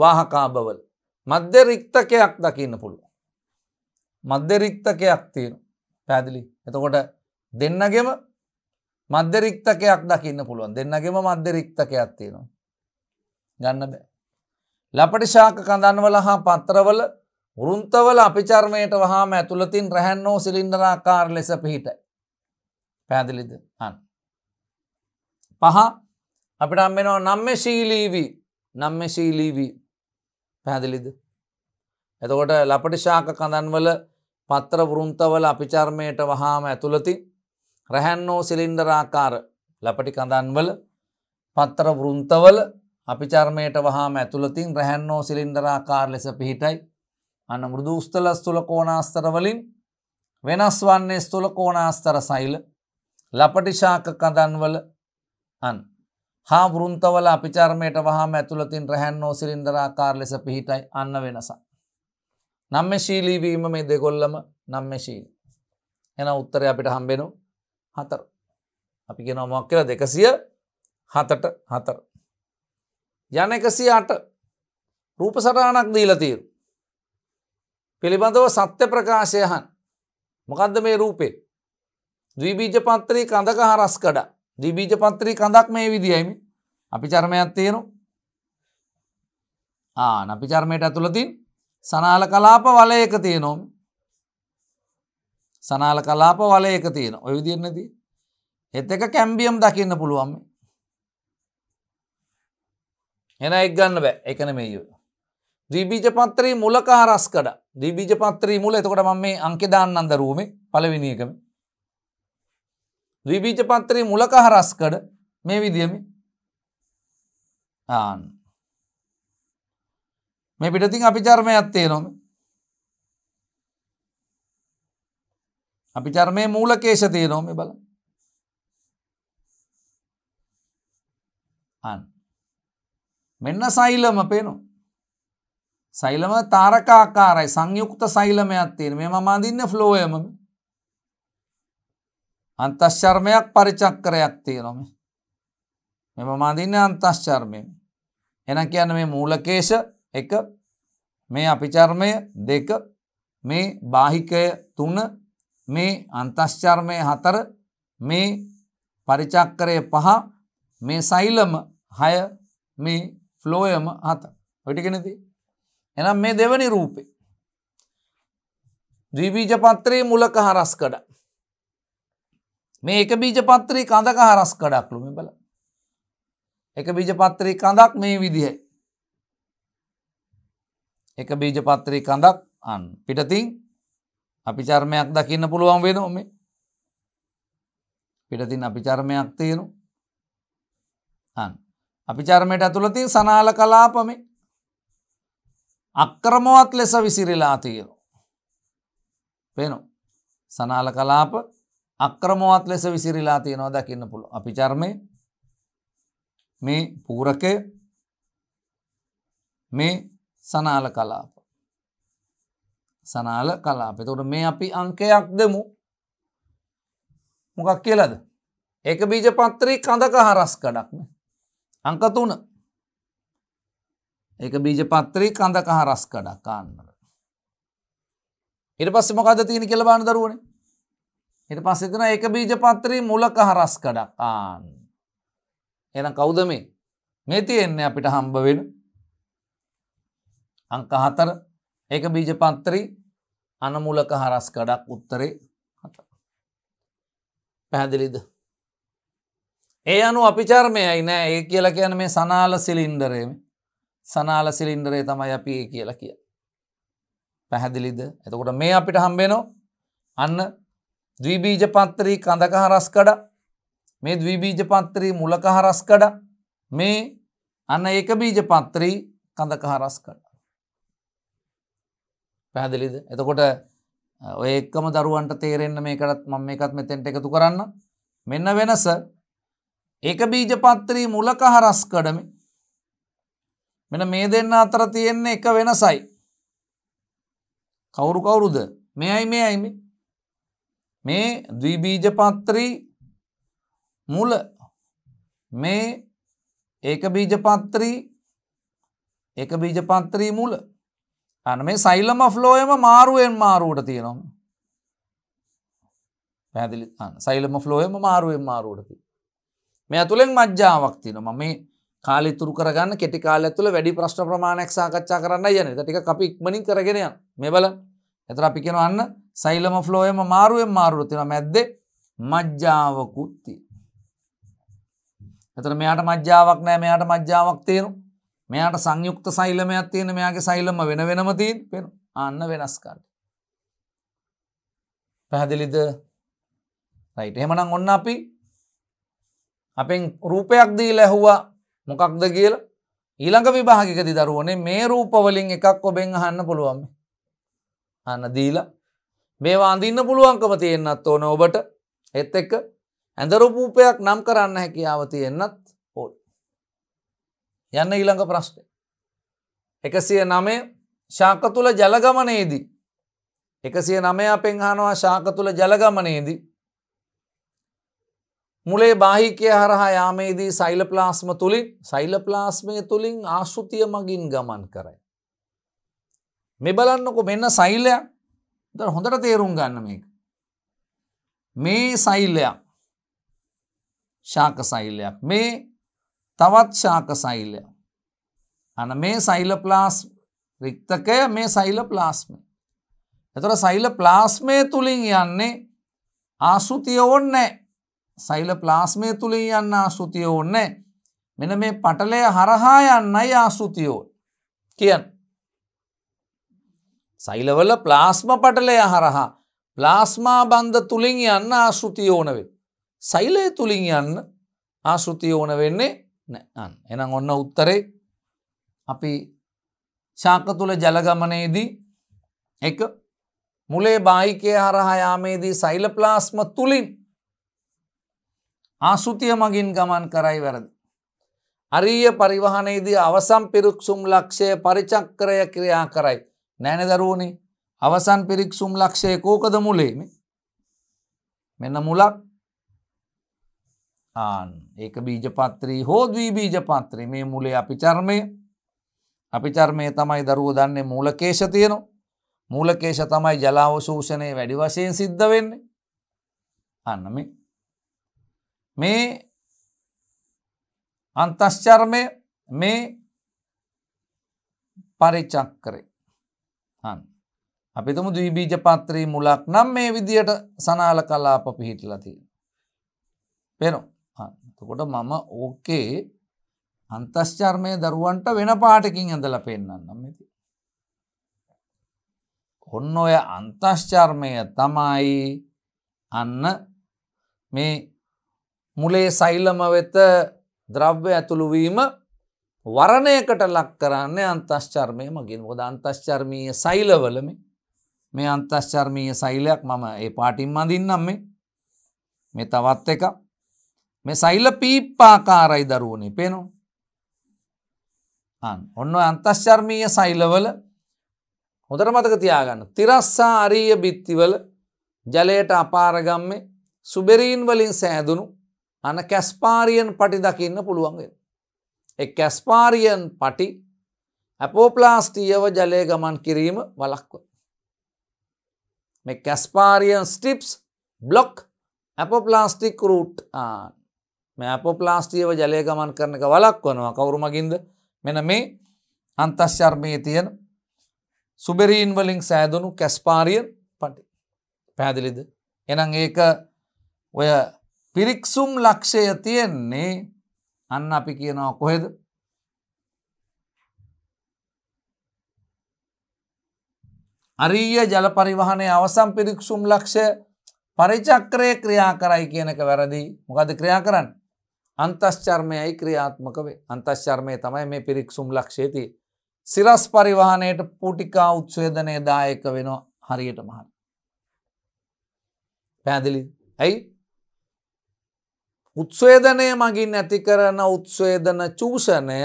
වාහකාබවල් මධ්‍ය රික්තකයක් දකින්න පුළුව මධ්‍ය රික්තකයක් තියෙන පැදිලි එතකොට දෙන්නගෙම මධ්‍ය රික්තකයක් දකින්න පුළුවන් දෙන්නගෙම මධ්‍ය රික්තකයක් තියෙනවා ගන්න බෑ ලපට ශාක කඳන්වල හා පත්‍රවල වෘන්තවල අපිචර්මයට වහාම ඇතුළතින් රැහැන්නෝ සිලින්ඩරාකාර ලෙස පිහිටයි. පැදිලිද අන්. පහ අපිට අම්බෙනෝ නම්ම ශීලීවී නම්ම ශීලීවී පැදිලිද. එතකොට ලපටි ශාක කඳන්වල පත්‍ර වෘන්තවල අපිචර්මයට වහාම ඇතුළති රැහැන්නෝ සිලින්ඩරාකාර ලපටි කඳන්වල පත්තර වෘන්තවල අපිචර්මයට වහාම ඇතුළතින් රැහැන්නෝ සිලින්ඩරාකාර ලෙස පිහිටයි අන්න මෘදු උස්තල ස්තුල කෝනාස්තර වලින් වෙනස් වන්නේ ස්තුල කෝනාස්තර සෛල ලපටි ශාක කඳන්වල අන් හා වෘන්තවල අපිචර්මයට වහාම ඇතුළතින් රැහැන්නෝ සිරින්දරාකාර ලෙස පිහිටයි අන්න වෙනසක්. නම්ම ශීලීවීම මේ දෙගොල්ලම නම්ම ශීලී. එන උත්තරය අපිට හම්බෙනු හතර. අපි ගෙන මොක් කියල දෙකසිය හතට හතර. යන එකසි අට රූප සටානක් දීලතීරු. පිළිබඳව සත්‍ය ප්‍රකාශයහන් මොකන්ද මේ රූපේ ද්‍රීබීජ පත්‍රී කඳක හරස්කඩ ද්‍රීබීජ පත්‍රී කඳක් මේ විදියයිම අපි චර්මයක් තියෙනු ආන අපි චර්මයට ඇතුළතින් සනාල කලාප වලයක තියනොම් සනාල කලාප වලයක තියෙන ඔය විදිරනති එත් එක කැම්බියම් දකින්න පුළුවන් එන එක් ගන්න බෑ එකන මේ ද්‍රීබීජ පත්‍රී මුලක හරස්කඩා දීබීජ පත්‍රී මුල එතකොට මම මේ අංකෙදාන්න අන්දරුවමේ පලවිනිියකම. ද්‍රීබීජ පත්‍රී මුලක හරස්කඩ මේ විදියමි ආන්. මේ පිටතින් අපි චර්මය ඇත්තේ නොම. අපි චර්මය මූලකේෂතය නොම බල අන් මෙන්න සයිලම පේනවා සෛලම තාරකාකාරයි සංයුක්ත සෛලමයක් තියෙන මේ මම අඳින්න ෆ්ලෝයම අන්තශ්චර්මයක් පරිචක්කරයක් තියෙනොම මෙම මඳින්න අන්තශ්චර්මය එන කියන්න මේ මූලකේශ එක මේ අපිචර්මය දෙක මේ බාහිකය තුන මේ අන්තශ්චර්මය හතර මේ පරිචක්කරය පහ මේ සෛලම හය මේ ෆ්ලෝයම හත ඔටිගෙනදී එනම් මේ දෙවනි රූපේ. ද්‍රීබීජ පත්‍රයේ මුලක හරස් කඩ. මේ එක බීජ පත්‍රී කඳක හරස් කඩක් ලුමි බල. එක බීජ පත්‍රී කඳක් මේ විදිහයි. එක බීජ පත්‍රී කඳක් අන් පිටතින් අපි චර්මයක් දකින්න පුළුවන් වෙන ොම පිටතින් අපි චර්මයක් තියෙනු අන් අපි චර්මයට ඇතුළතින් සනාල කලාපමේ අක්කරමවත් ලෙස විසිරිලා තියෙන. පෙනු සනාල කලාප අක්‍රමවත් ලෙස විසිරිලා තියෙනවා දකින්න පුළුව අපි චර්මය මේ පූරකය මේ සනාල කලාප සනාල කලාප තුට මේ අපි අංකයක් දෙමු මොකක් කියලද ඒක බීජ පත්‍රී කඳක හරස් කඩක්න අංකතුන ඒක බීජ පත්‍රී කඳකහ රස්කඩක් කාන්නට. ඉට පස්ස මොකද තියෙන කෙලබාන දරුවන. හිට පස්සෙතන එක බීජ පත්‍රී මුලකහ රස්කඩක් ආන්න. එන කෞද මේ මේ තියෙන්නේ අපිට හම්බ වෙන අංක හතර ඒක බීජ පත්‍රී අනමුලක හරස් කඩක් උත්තරේ හත පැහැදිලිද ඒ අනු අපිචර්මයයි නෑ ඒ කියල කියන මේ සනාල සිලින්ඩරේම සනාල සිලින්ඩරය තමයි අපි කියලා කිය. පැහැදිලිද එතකොට මේ අපිට හම්බේනෝ අන්න දවීබීජ පත්තරී කඳකහ රස්කඩ මේ දවීබීජ පත්තරී මුලකහ රස්කඩ මේ අන්න ඒක බීජ පත්තරී කඳකහ රස්කඩ. පැහැදිලිද එතකොට ඒක්කම දරුවන්ට තේරෙන්න්න මේකටත් මම එකත් මෙතෙන්ට එකතු කරන්න මෙන්න වෙනස ඒක බීජ පත්තරී මුලකහ රස්කඩමි මෙන මේ දෙන්න අතර තියෙන්නේ එක වෙනසයි. කවුරු කවුරුද මෙයයි මෙයයි මේ. මේ ද්විබීජ පත්‍රී මුල මේ ඒක බීජ පත්‍රී ඒක බීජ පත්‍රී මුල අන මේ සයිලම ෆ්ලෝයම මාරුවෙන් මාරුවට තියෙනවා. පැදිලි සයිලම ෆ්ලෝයම මාරුවෙන් මාරුවට ති. මේ ඇතුළෙන් මජ්ජාවක් තියෙනවා මේ කාලය තුරු කරගන්න කෙටි කාලය තුළ වැඩි ප්‍රශ්න ප්‍රමාණයක් සාකච්ඡා කරන්න යන ටික අපි ඉක්මනින් කරගෙනය මෙබල එතර අපි කෙන අන්න සයිලම ෆ්ලෝයම මාරුවෙන් මාරුවතින මැද්දේ මජ්ජාවකුත්ති. එතර මෙයාට මජ්ජාවක් නෑ මෙයාට මජ්ජාවක් තියෙනු මෙයාට සංයුක්ත සයිලමයක් තියෙන මෙයාගේ සයිලම වෙන වෙනමතින් පෙන අන්න වෙනස්කාට. පැහැදිලිද රයිට එහෙමනම් ඔන්න අපි අපෙන් රූපයක් දී ලැහුවා මොකක්ද කියලා ඊළඟ විභාගිකති දරුවනේ මේ රූපවලින් එකක් ඔබෙන් අහන්න පුළුවන් අන්න දීලා මේවා අඳින්න පුළුවන්කම තියෙන්න්නත් ඕන ඔබට එත් එක්ක ඇඳරුපූපයක් නම් කරන්න හැකියාව තියෙන්න්නත් ඕල් යන්න ඊළඟ ප්‍රශ්නය එකසිය නමේ ශාක තුළ ජලගමනයේදී එකසිය නමය පෙන්හනවා ශාක තුළ ජලගමනයේදී මුලේ බාහිකය හරහා යාමේදී සයිලප්ලාස්ම තුළින් සයිලප්ලාස්මය තුළින් ආශෘතිය මගින් ගමන් කරයි. මෙ බලන්නකො මෙන්න සෛල්ලයක් ද හොඳට තේරුම් ගන්න මේක. මේ සෛල්ලයක් ශාක සෛල්ලයක් මේ තවත් ශාක සෛල්ලයක් අන මේ සෛලප්ලාස් රික්තකය මේ සෛල ප්ලාස්මය. එතොට සෛල ප්ලාස්මය තුළින් යන්නේ ආශෘතිය ඕන්නෑ සෛල ප්ලාස්මය තුළින් යන්න ආශෘතිය ඕන්නෑ මෙන මේ පටලය හරහා යන්නයි ආශෘතියෝ කියන් සෛලවල ප්ලාස්ම පටලය හරහා ප්ලාස්මා බන්ධ තුළින් යන්න ආශෘතිය ඕනවේ සෛලය තුළින් යන්න ආශෘතිය ඕන වෙන්නේ නෑන් එනම් ඔන්න උත්තරේ අපි ශාක තුළ ජලගමනයේදී එක මුලේ බායිකය හරහා යාමේදී සෛල ප්ලාස්ම තුළින් ආසුතිය මගින් ගමන් කරයි වැරදි. අරීය පරිවහනයේදී අවසම් පිරික්සුම් ලක්ෂය පරිචක්කරය ක්‍රියා කරයි. නෑන දරුවනි අවසන් පිරික්සුම් ලක්ෂය කෝකද මුලේම මෙන්න මුලක් ආන් ඒක බීජපත්‍රී හෝදී බීජපත්‍රී මේ මුලේ අපි චර්මය අපි චර්මය තමයි දරුව දන්නේ මූලකේෂ තියෙනවා මූලකේෂ තමයි ජලාවශූෂණය වැඩි වශයෙන් සිද්ධ වෙන්නේ අන්න මේ මේ අන්තශ්චර්මය මේ පරිචක්කරේ හන් අපිතුම දීබීජ පත්‍රී මුලක් නම් මේ විදියට සනාල කලාප පිහිටලතිී. පෙනු තකොට මම ඕකේ අන්තශ්චර්මය දරුවන්ට වෙන පාටකින් ඇඳල පෙන්න්නම් ඇති. ඔන්න ඔය අන්තශ්චර්මය තමයි අන්න මේ මුලේ සෛලම වෙත ද්‍රව්‍ය ඇතුළුවීම වරණයකට ලක් කරන්න අන්තශ්චර්මය මගින් හොද අන්තශ්චර්මීය සෛලවලම මේ අන්තශ්චර්මීය සෛලයක් මම ඒ පාටිම් අඳින්නම් මේ මේ තවත් එක මේ සෛල පීප්පාකාරයි දරුවනේ පෙනු ඔන්න අන්තශ්චර්මීය සෛලවල හොඳට මතක තියාගන්න තිරස්සා අරීය බිත්තිවල ජලයට අපාරගම්මේ සුබෙරීන් වලින් සෑදුණු අන කැස්පාරියන් පටි දකින්න පුළුවන්ගෙන්. එ කැස්පාරියන් පටි ඇපෝපලාස්ටීයව ජලය ගමන් කිරීම වලක්ව. මේ කැස්පාරියන් ස්ටිප්ස් බ්ලොක්් ඇපෝපලාස්ටික් රූට් ඇපෝපලාස්ටීයව ජලය ගමන් කරන එක වලක් වනවා කවුරුමගින්ද මෙන මේ අන්තශ්චර්මය තියෙන සුබෙරීන් වලින් සෑදනු කැස්පාරියන් පටි පැදිලිද එනම් ඒක ඔය පිරික්සුම් ලක්ෂය තියෙන්නේ අන්න අපි කියනවා කොහෙද අරීය ජලපරිවහනය අවසම් පිරික්සුම් ලක්ෂය පරිචක්‍රය ක්‍රියා කරයි කියනක වැරදි මොකද ක්‍රියා කරන්න අන්තශ්චර්මයයි ක්‍රියාත්මක වේ අන්තශ්චර්මය තමයි මේ පිරික්සුම් ලක්ෂේති සිරස් පරිවාහනයට පූටිකා උත්සේදනය දායක වෙනවා හරියට මහන් පැදිලි ඇයි උත්ස්වේදනය මගින් ඇති කරන උත්ස්වේදන චූෂණය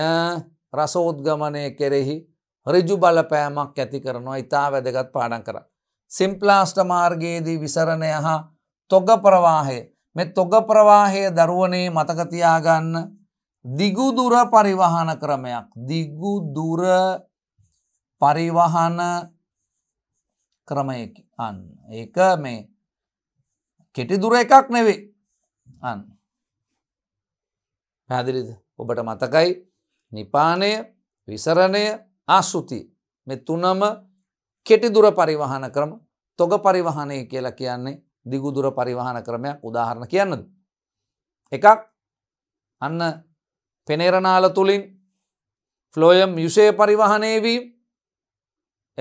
රසෝද්ගමනය කෙරෙහි රිජු බලපෑමක් ඇති කරනවා ඉතා වැදගත් පාඩන් කර. සිම්ප්ලාස්ට මාර්ගයේදී විසරණය හා තොග ප්‍රවාහය මෙ තොග ප්‍රවාහය දරුවනේ මතකතියාගන්න දිගුදුර පරිවහන ක්‍රමයක් දිගුදුර පරිවහන ක්‍රමයකි අන්න ඒක මේ කෙටි දුර එකක් නෙවේ අන්න පැදිලිද ඔබට මතකයි නිපානය විසරණය ආසුති මෙ තුනම කෙටි දුර පරිවහන ක්‍රම තොග පරිවහනය කියලා කියන්නේ දිගුදුර පරිවහන ක්‍රමයක් උදාහරණ කියන්නද. එකක් අන්න පෙනේරනාල තුළින් ෆ්ලෝයම් යුෂය පරිවහනය වී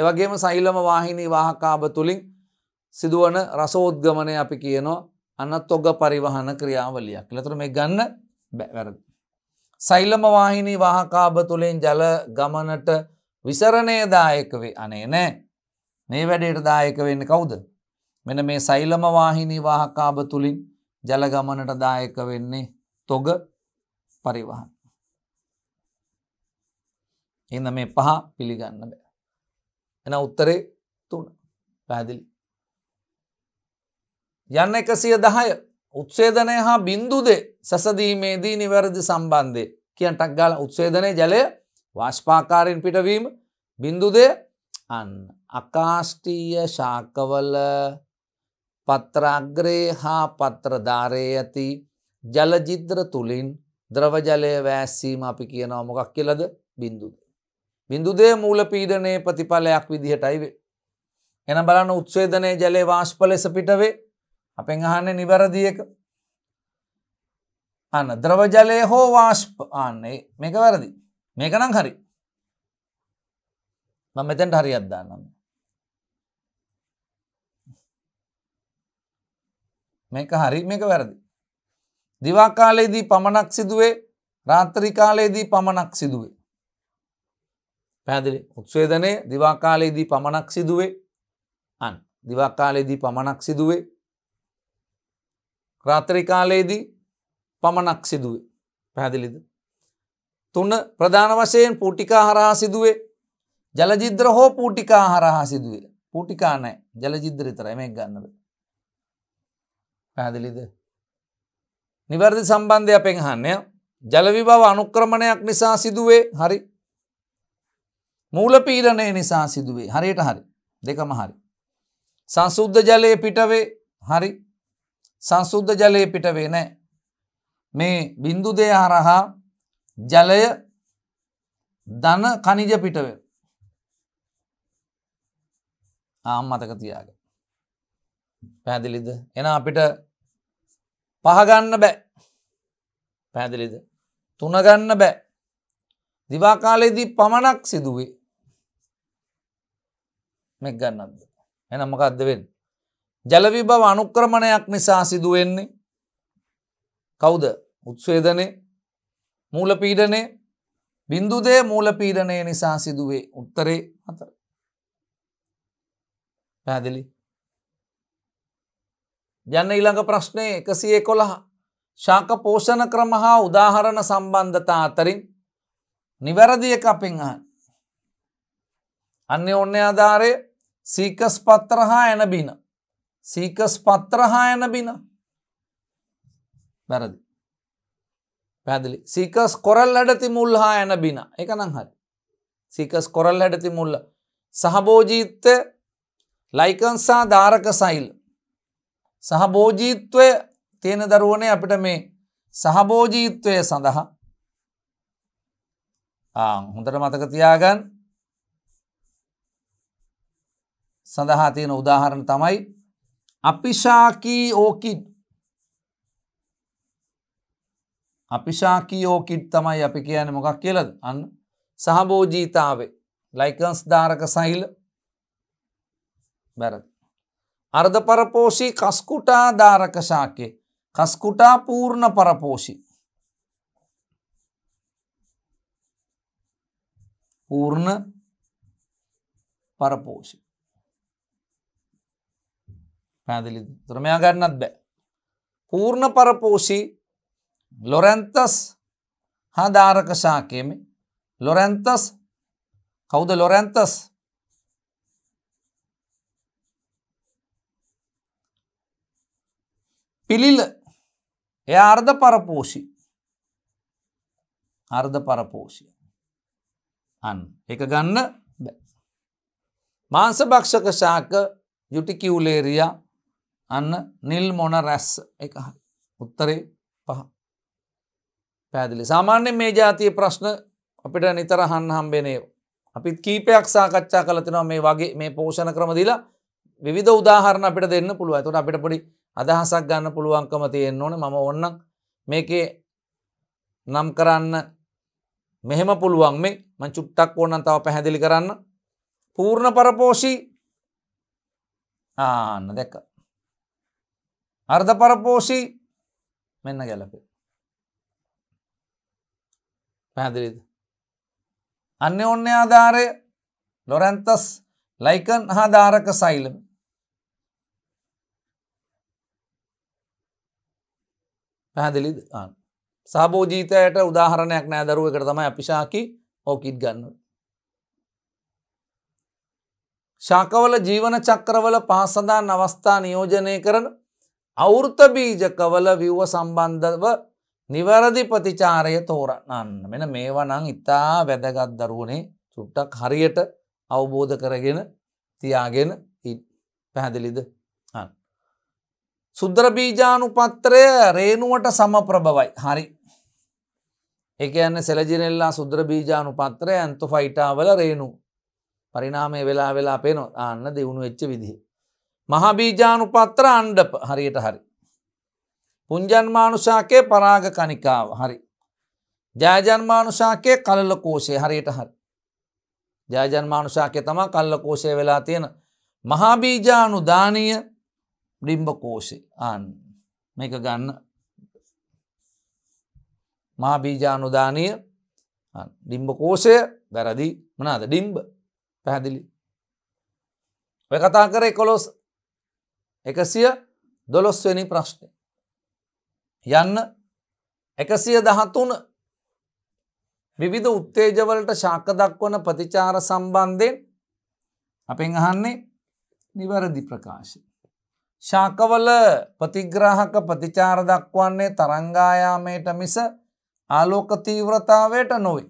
එවගේම සෛලම වාහිනී වාහකාබ තුළින් සිදුවන රසෝද්ගමනය අපි කියනවා අන්න තොග පරිවහන ක්‍රියාවලියක් ලතර මේ ගන්න වැරද. සෛලම වාහිනී වාහකාභ තුළින් ජල ගමනට විසරණයදායක වේ අනේ නෑ මේ වැඩට දායක වෙන්න කවුද. මෙන මේ සෛලම වාහිනී වාහකාභ තුළින් ජලගමනට දායක වෙන්නේ තොග පරිවාහන්. එන්න මේ පහ පිළිගන්න බෑ. එන උත්තරේ තුන පැදිලි. යන්න එකසිය දහය උත්සේදනය හා බින්දුදේ සැසදීමේදී නිවැරදි සම්බන්ධය කියන්ටක් ගාල උත්සේදනය ජලය වාශ්පාකාරයෙන් පිටවීම බින්දුදේ අන්න අකාෂ්ටීය ශාකවල පත්‍රාග්‍රයේ හා පත්‍රධාරයේ ඇති ජලජිද්‍ර තුළින් ද්‍රවජලය වෑස්සීම අපි කියනව මොකක් කියලද බින්දුදේ. බින්දුදේ මූලපීඩනයේ ප්‍රතිඵලයක් විදිහටයිවේ. එන බලන්න උත්සේදනය ජලේ වාශ්පලෙස පිටවේ අපෙන් අහන්න නිවැරදියක අන්න ද්‍රවජලය හෝ වාශ්ප ආන්නේ මේක වැරදි මේක නම් හරි මම මෙතැන්ට හරි අද්දාන්නම් මේක හරි මේක වැරදි දිවාකාලයේදී පමණක් සිදුවේ රාත්‍රී කාලයේදී පමණක් සිදුවේ පැදිලි උත්සේදනය දිවාකාලයේදී පමණක් සිදුවේ අන් දිවාකාලයේදී පමණක් සිදුවේ රාත්‍රී කාලයේදී පමණක් සිදුවේ පැහැදිලිද. තුන්න ප්‍රධාන වශයෙන් පූටිකා හරහා සිදුවේ ජලජිද්‍ර හෝ පූටිකා හරහා සිදුවේ පූටිකා නෑ ජලජිද්‍ර තර එම ගන්නව. පැහැදිලිද. නිවැරදි සම්බන්ධය පෙන්හන්නය ජලවිභව අනුක්‍රමණයක් නිසා සිදුවේ හරි මූලපීරණය නිසා සිදුවේ හරියට හරි දෙකම හරි. සංසුද්ධ ජලය පිටවේ හරි සංසුද්ධ ජලය පිට වේ නෑ. මේ බින්දුදේ හරහා ජලය දන කනිජ පිටව. ආම් මතක තියාග. පැදිලිද එන අපිට පහගන්න බෑ පැදිලිද තුනගන්න බෑ දිවාකාලයේදී පමණක් සිදුවේ මෙක් ගන්නද එන මොකක්ද වෙන්න ජලවිභව අනුක්‍රමණයක් නිසා සිදුවෙන්නේ කවුද උත්ස්වේදනය මූලපීඩනය බින්දුදේ මූලපීඩනය නිසා සිදුවේ උත්තරේ අතර පැදිලි යන්න ඊළඟ ප්‍රශ්නය එකසිය කොළහ ශාක පෝෂණ ක්‍රම හා උදාහරණ සම්බන්ධතා අතරින් නිවැරදි එක අපින් අහන් අන්න ඔන්න ආධාරය සීකස් පත්තර හා එනබිනා සීකස් පත්තරහා යන බින වැරදි පැදිලි සීකස් කොරල් ඇඩති මුල් හා යන බින එක නම් හරි සීකස් කොරල් ඇඩති මුල්ල සහබෝජීත්ත ලයිකන්සා ධාරක සයිල් සහබෝජීත්වය තියෙන දරුවනේ අපිට මේ සහබෝජීත්වය සඳහා හොඳට මතක තියාගන් සඳහා තියෙන උදාහරණ තමයි අපිසාකී ඕකිඩ් අපිසාකී ඕකිඩ් තමයි අපි කියන මොකක් කියලද අන්න සහබෝජීතාවේ ලයිකන්ස් ධාරක සහිල බැරද. අර්ධ පරපෝෂී කස්කුටා ධාරක ශාකේ කස්කුටා පූර්ණ පරපෝෂී පූර්ණ පරපෝෂි පැදිලිද ත්‍රමයා ගන්නත් බෑ. පූර්ණ පරපෝෂී ලොරැන්තස් හා ධාරකශාකයම ලොරැන්තස් කවුද ලොරැන්තස් පිළිල එය අර්ධ පරපෝෂි අර්ධ පරපෝෂය අන් එක ගන්න මාංස භක්ෂක ශාක යුටිකිවුලේරයා අන්න නිල් මොන රැස් එක උත්තරේ පහ පැදිලි සාමාන්‍ය මේ ජාතිය ප්‍රශ්න අපිට නිතර හන්න හම්බෙනේ අපිත් කීපයක් සාකච්ඡා කලතිනවා මේ වගේ මේ පෝෂණ ක්‍රම දීලා විධ උදාහරණ අපිට දෙන්න පුළුව තුට අපිට පොඩි අදහසක් ගන්න පුළුවන්කම තියෙන් ඕන මම ඔන්න මේකේ නම් කරන්න මෙහෙම පුළුවන් මේ මං චුට්ටක් ඕනන් තව පැහැදිලි කරන්න පූර්ණ පරපෝෂී ආන්න දැක්ක අර්ධ පරපෝෂී මෙන්න ගැලපේ. පැහැදිලිද. අන්න ඔන්න ආධාරය ලොරැන්තස් ලයිකන් හා ධාරක සයිලම. පැහැදිලි සහබෝජීතයට උදාහරණයක් නෑ දරුව එකට තමයි අපිශාකි ඕකිත් ගන්න. ශාකවල ජීවන චක්‍රවල පාසදාන් අවස්ථා නියෝජනය කරන අවෘත බීජකවල විව්ව සම්බන්ධව නිවැරදි ප්‍රතිචාරය තෝරන්නන්න මෙන මේවනං ඉතා වැදගත් දරුවනේ චුට්ටක් හරියට අවබෝධ කරගෙන තියාගෙන පැහැදිලිද සුද්දර බීජානු පත්‍රය රේනුවට සමප්‍රභවයි හරි එකන්න සෙලජිනෙල්ලා සුද්‍ර බීජානු පත්‍රය ඇන්තු ෆයිටාවල රේනු පරිනාමය වෙලා වෙලා පේනො අන්න දියුණු වෙච්ච විදිහි මහබීජානුපත්‍ර අණ්ඩප හරියට හරි. පුංජන්මානුසාකය පරාග කනිකාව හරි. ජයජන්මානුසාකය කල්ල කෝසේ හරියට හරි. ජයජන්මානුසාකය තමා කල්ල කෝසේ වෙලා තියෙන මහාබීජානු දානීය ඩිම්බ කෝසේ ආන් මේක ගන්න මහාබීජානුදානය ඩිම්බ කෝසය වැරදි මනාද ඩිම්බ පැහැදිලි ඔය කතා කරේ කොළොස් එකසිය දොළොස්වනි ප්‍රශ්නය. යන්න එකසිය දහතුන විවිධ උත්තේජවලට ශාක දක්වන ප්‍රතිචාර සම්බන්ධයෙන් අපෙන් අහන්නේ නිවැරදි ප්‍රකාශය. ශාකවල ප්‍රතිග්‍රාහක ප්‍රතිචාර දක්වන්නේ තරංගායාමයට මිස ආලෝක තීව්‍රතාවයට නොවේ.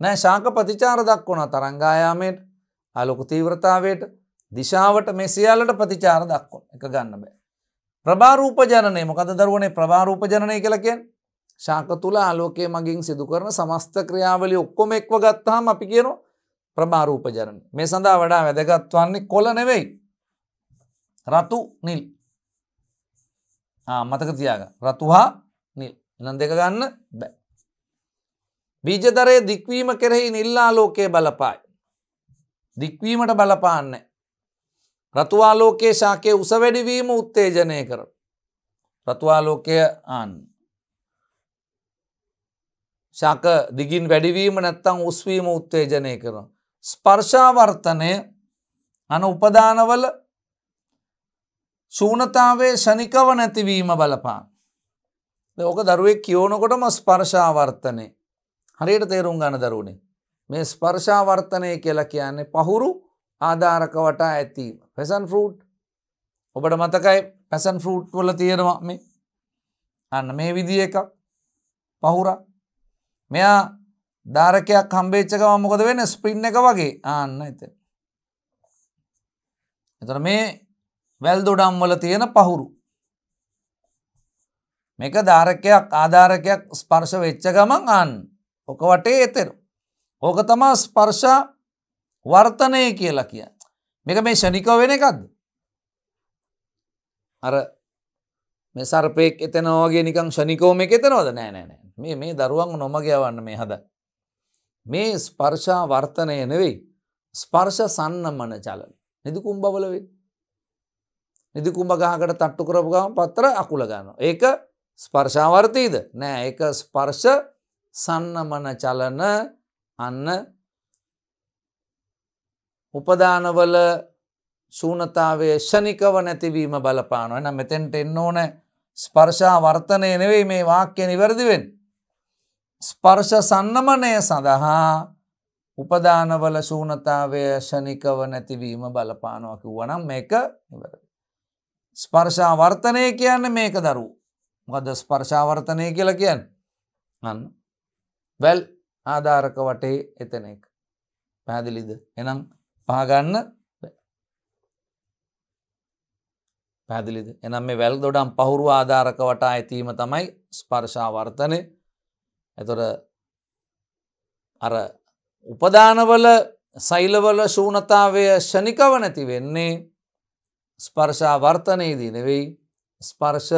නෑ ශාක ප්‍රතිචාර දක්වන තරංගායාමයට ආලෝක තීව්‍රතාවයට දිශාවට මේ සියල්ලට ප්‍රතිචාර දක්කො එක ගන්න බෑ. ප්‍රභාරූපජනය මොකද දරුවනේ ප්‍රභාරූපජනය කලකෙන් ශාක තුළ ආලෝකය මගින් සිදුකරන සමස්ත ක්‍රියාවලි ඔක්කොම එක්ව ගත්තාම අපි කියන ප්‍රභාරූපජනය මේ සඳහා වඩා වැදගත්වන්නේ කොල නෙවෙයි. රතු නිල් මතක තියාග රතුහා නිල් එනම් දෙක ගන්න බෑ. බීජදරය දික්වීම කෙරෙහි නිල්ලාලෝකය බලපායි. දික්වීමට බලපාන්නේ රතුවාලෝකයේ ශාකය උස වැඩිවීම උත්තේජනය කර. රතුවාලෝකය ආන්. ශාක දිගින් වැඩිවීම නැත්තං උස්වීම උත්තේජනය කර. ස්පර්ශාවර්තනය අන උපදානවල සූනතාවේ ශනිකව නැතිවීම බලපාන්. ඕක දරුවෙක් කියෝනකොටම ස්පර්ශාවර්තනය හරියට තේරුම් ගණ දරුණේ මේ ස්පර්ශාවර්තනය කියලා කියන්නේ පහුරු ආධාරක වටා ඇතිීම. පෙසන් ෆරූට් ඔබට මතකයි පැසන් ෆරූට් වල තියෙනවා මේ අන්න මේ විදි එකක් පහුර මෙයා ධාරකයක් හම්බේච්චකව මොකද වෙන ස්පින් එක වගේ ආන්න එත. එතර මේ වැල් දොඩම් වල තියෙන පහුරු මේක ධාරකයක් ආධාරකයක් ස්පර්ශ වෙච්ච ගමන් අන්න ඕක වටේ එතෙන ඕක තමා ස්පර්ශා වර්තනය කියලා කිය. මේක මේ ෂනිකව වෙන එකක්ද. අර මේ සර්පයෙක් එතනවාගේ නිකං ෂනිකෝම එක එතනවද නෑනෑන මේ මේ දරුවන් නොමගයවන්න මේ හද. මේ ස්පර්ෂා වර්තනය නෙවෙයි ස්පර්ෂ සන්නම්මන චලන නිදුකුම්බවලවෙ. නිදිකුම්ඹ ගහකට තට්ටු කරපු ගම පත්තර අකුල ගන්න. ඒක ස්පර්ශාවර්තීද නෑ එක ස්පර්ෂ සන්නමන චලන අන්න උපදානවල සූනතාවේ ෂණිකව නැතිවීම බලපානවා එනම් මෙතෙන්ට එන්න ඕන ස්පර්ශා වර්තනය නෙවෙයි මේ වාක්‍ය නිවැරදිවෙන්. ස්පර්ශ සන්නමනය සඳහා උපදානවල සූනතාවය ෂණිකව නැතිවීම බලපානවා කිව්වනම් මේක නිවැරදි. ස්පර්ශාවර්තනය කියන්න මේක දරු. මොකද ස්පර්ශාවර්තනය කියල කියන්න අන්න වැල් ආධාරක වටේ එතන එක පැහැදිලිද එනම් පහගන්න පැදිලිද එනම් මේ වැල් දොඩම් පහුරු ආධාරක වටා ඇතීම තමයි ස්පර්ශාවර්තනය එතොට අර උපදානවල සෛලවල ශූනතාවය ෂනිකව නැති වෙන්නේ ස්පර්ශාවර්තනයේදී නෙවෙයි ස්පර්ශ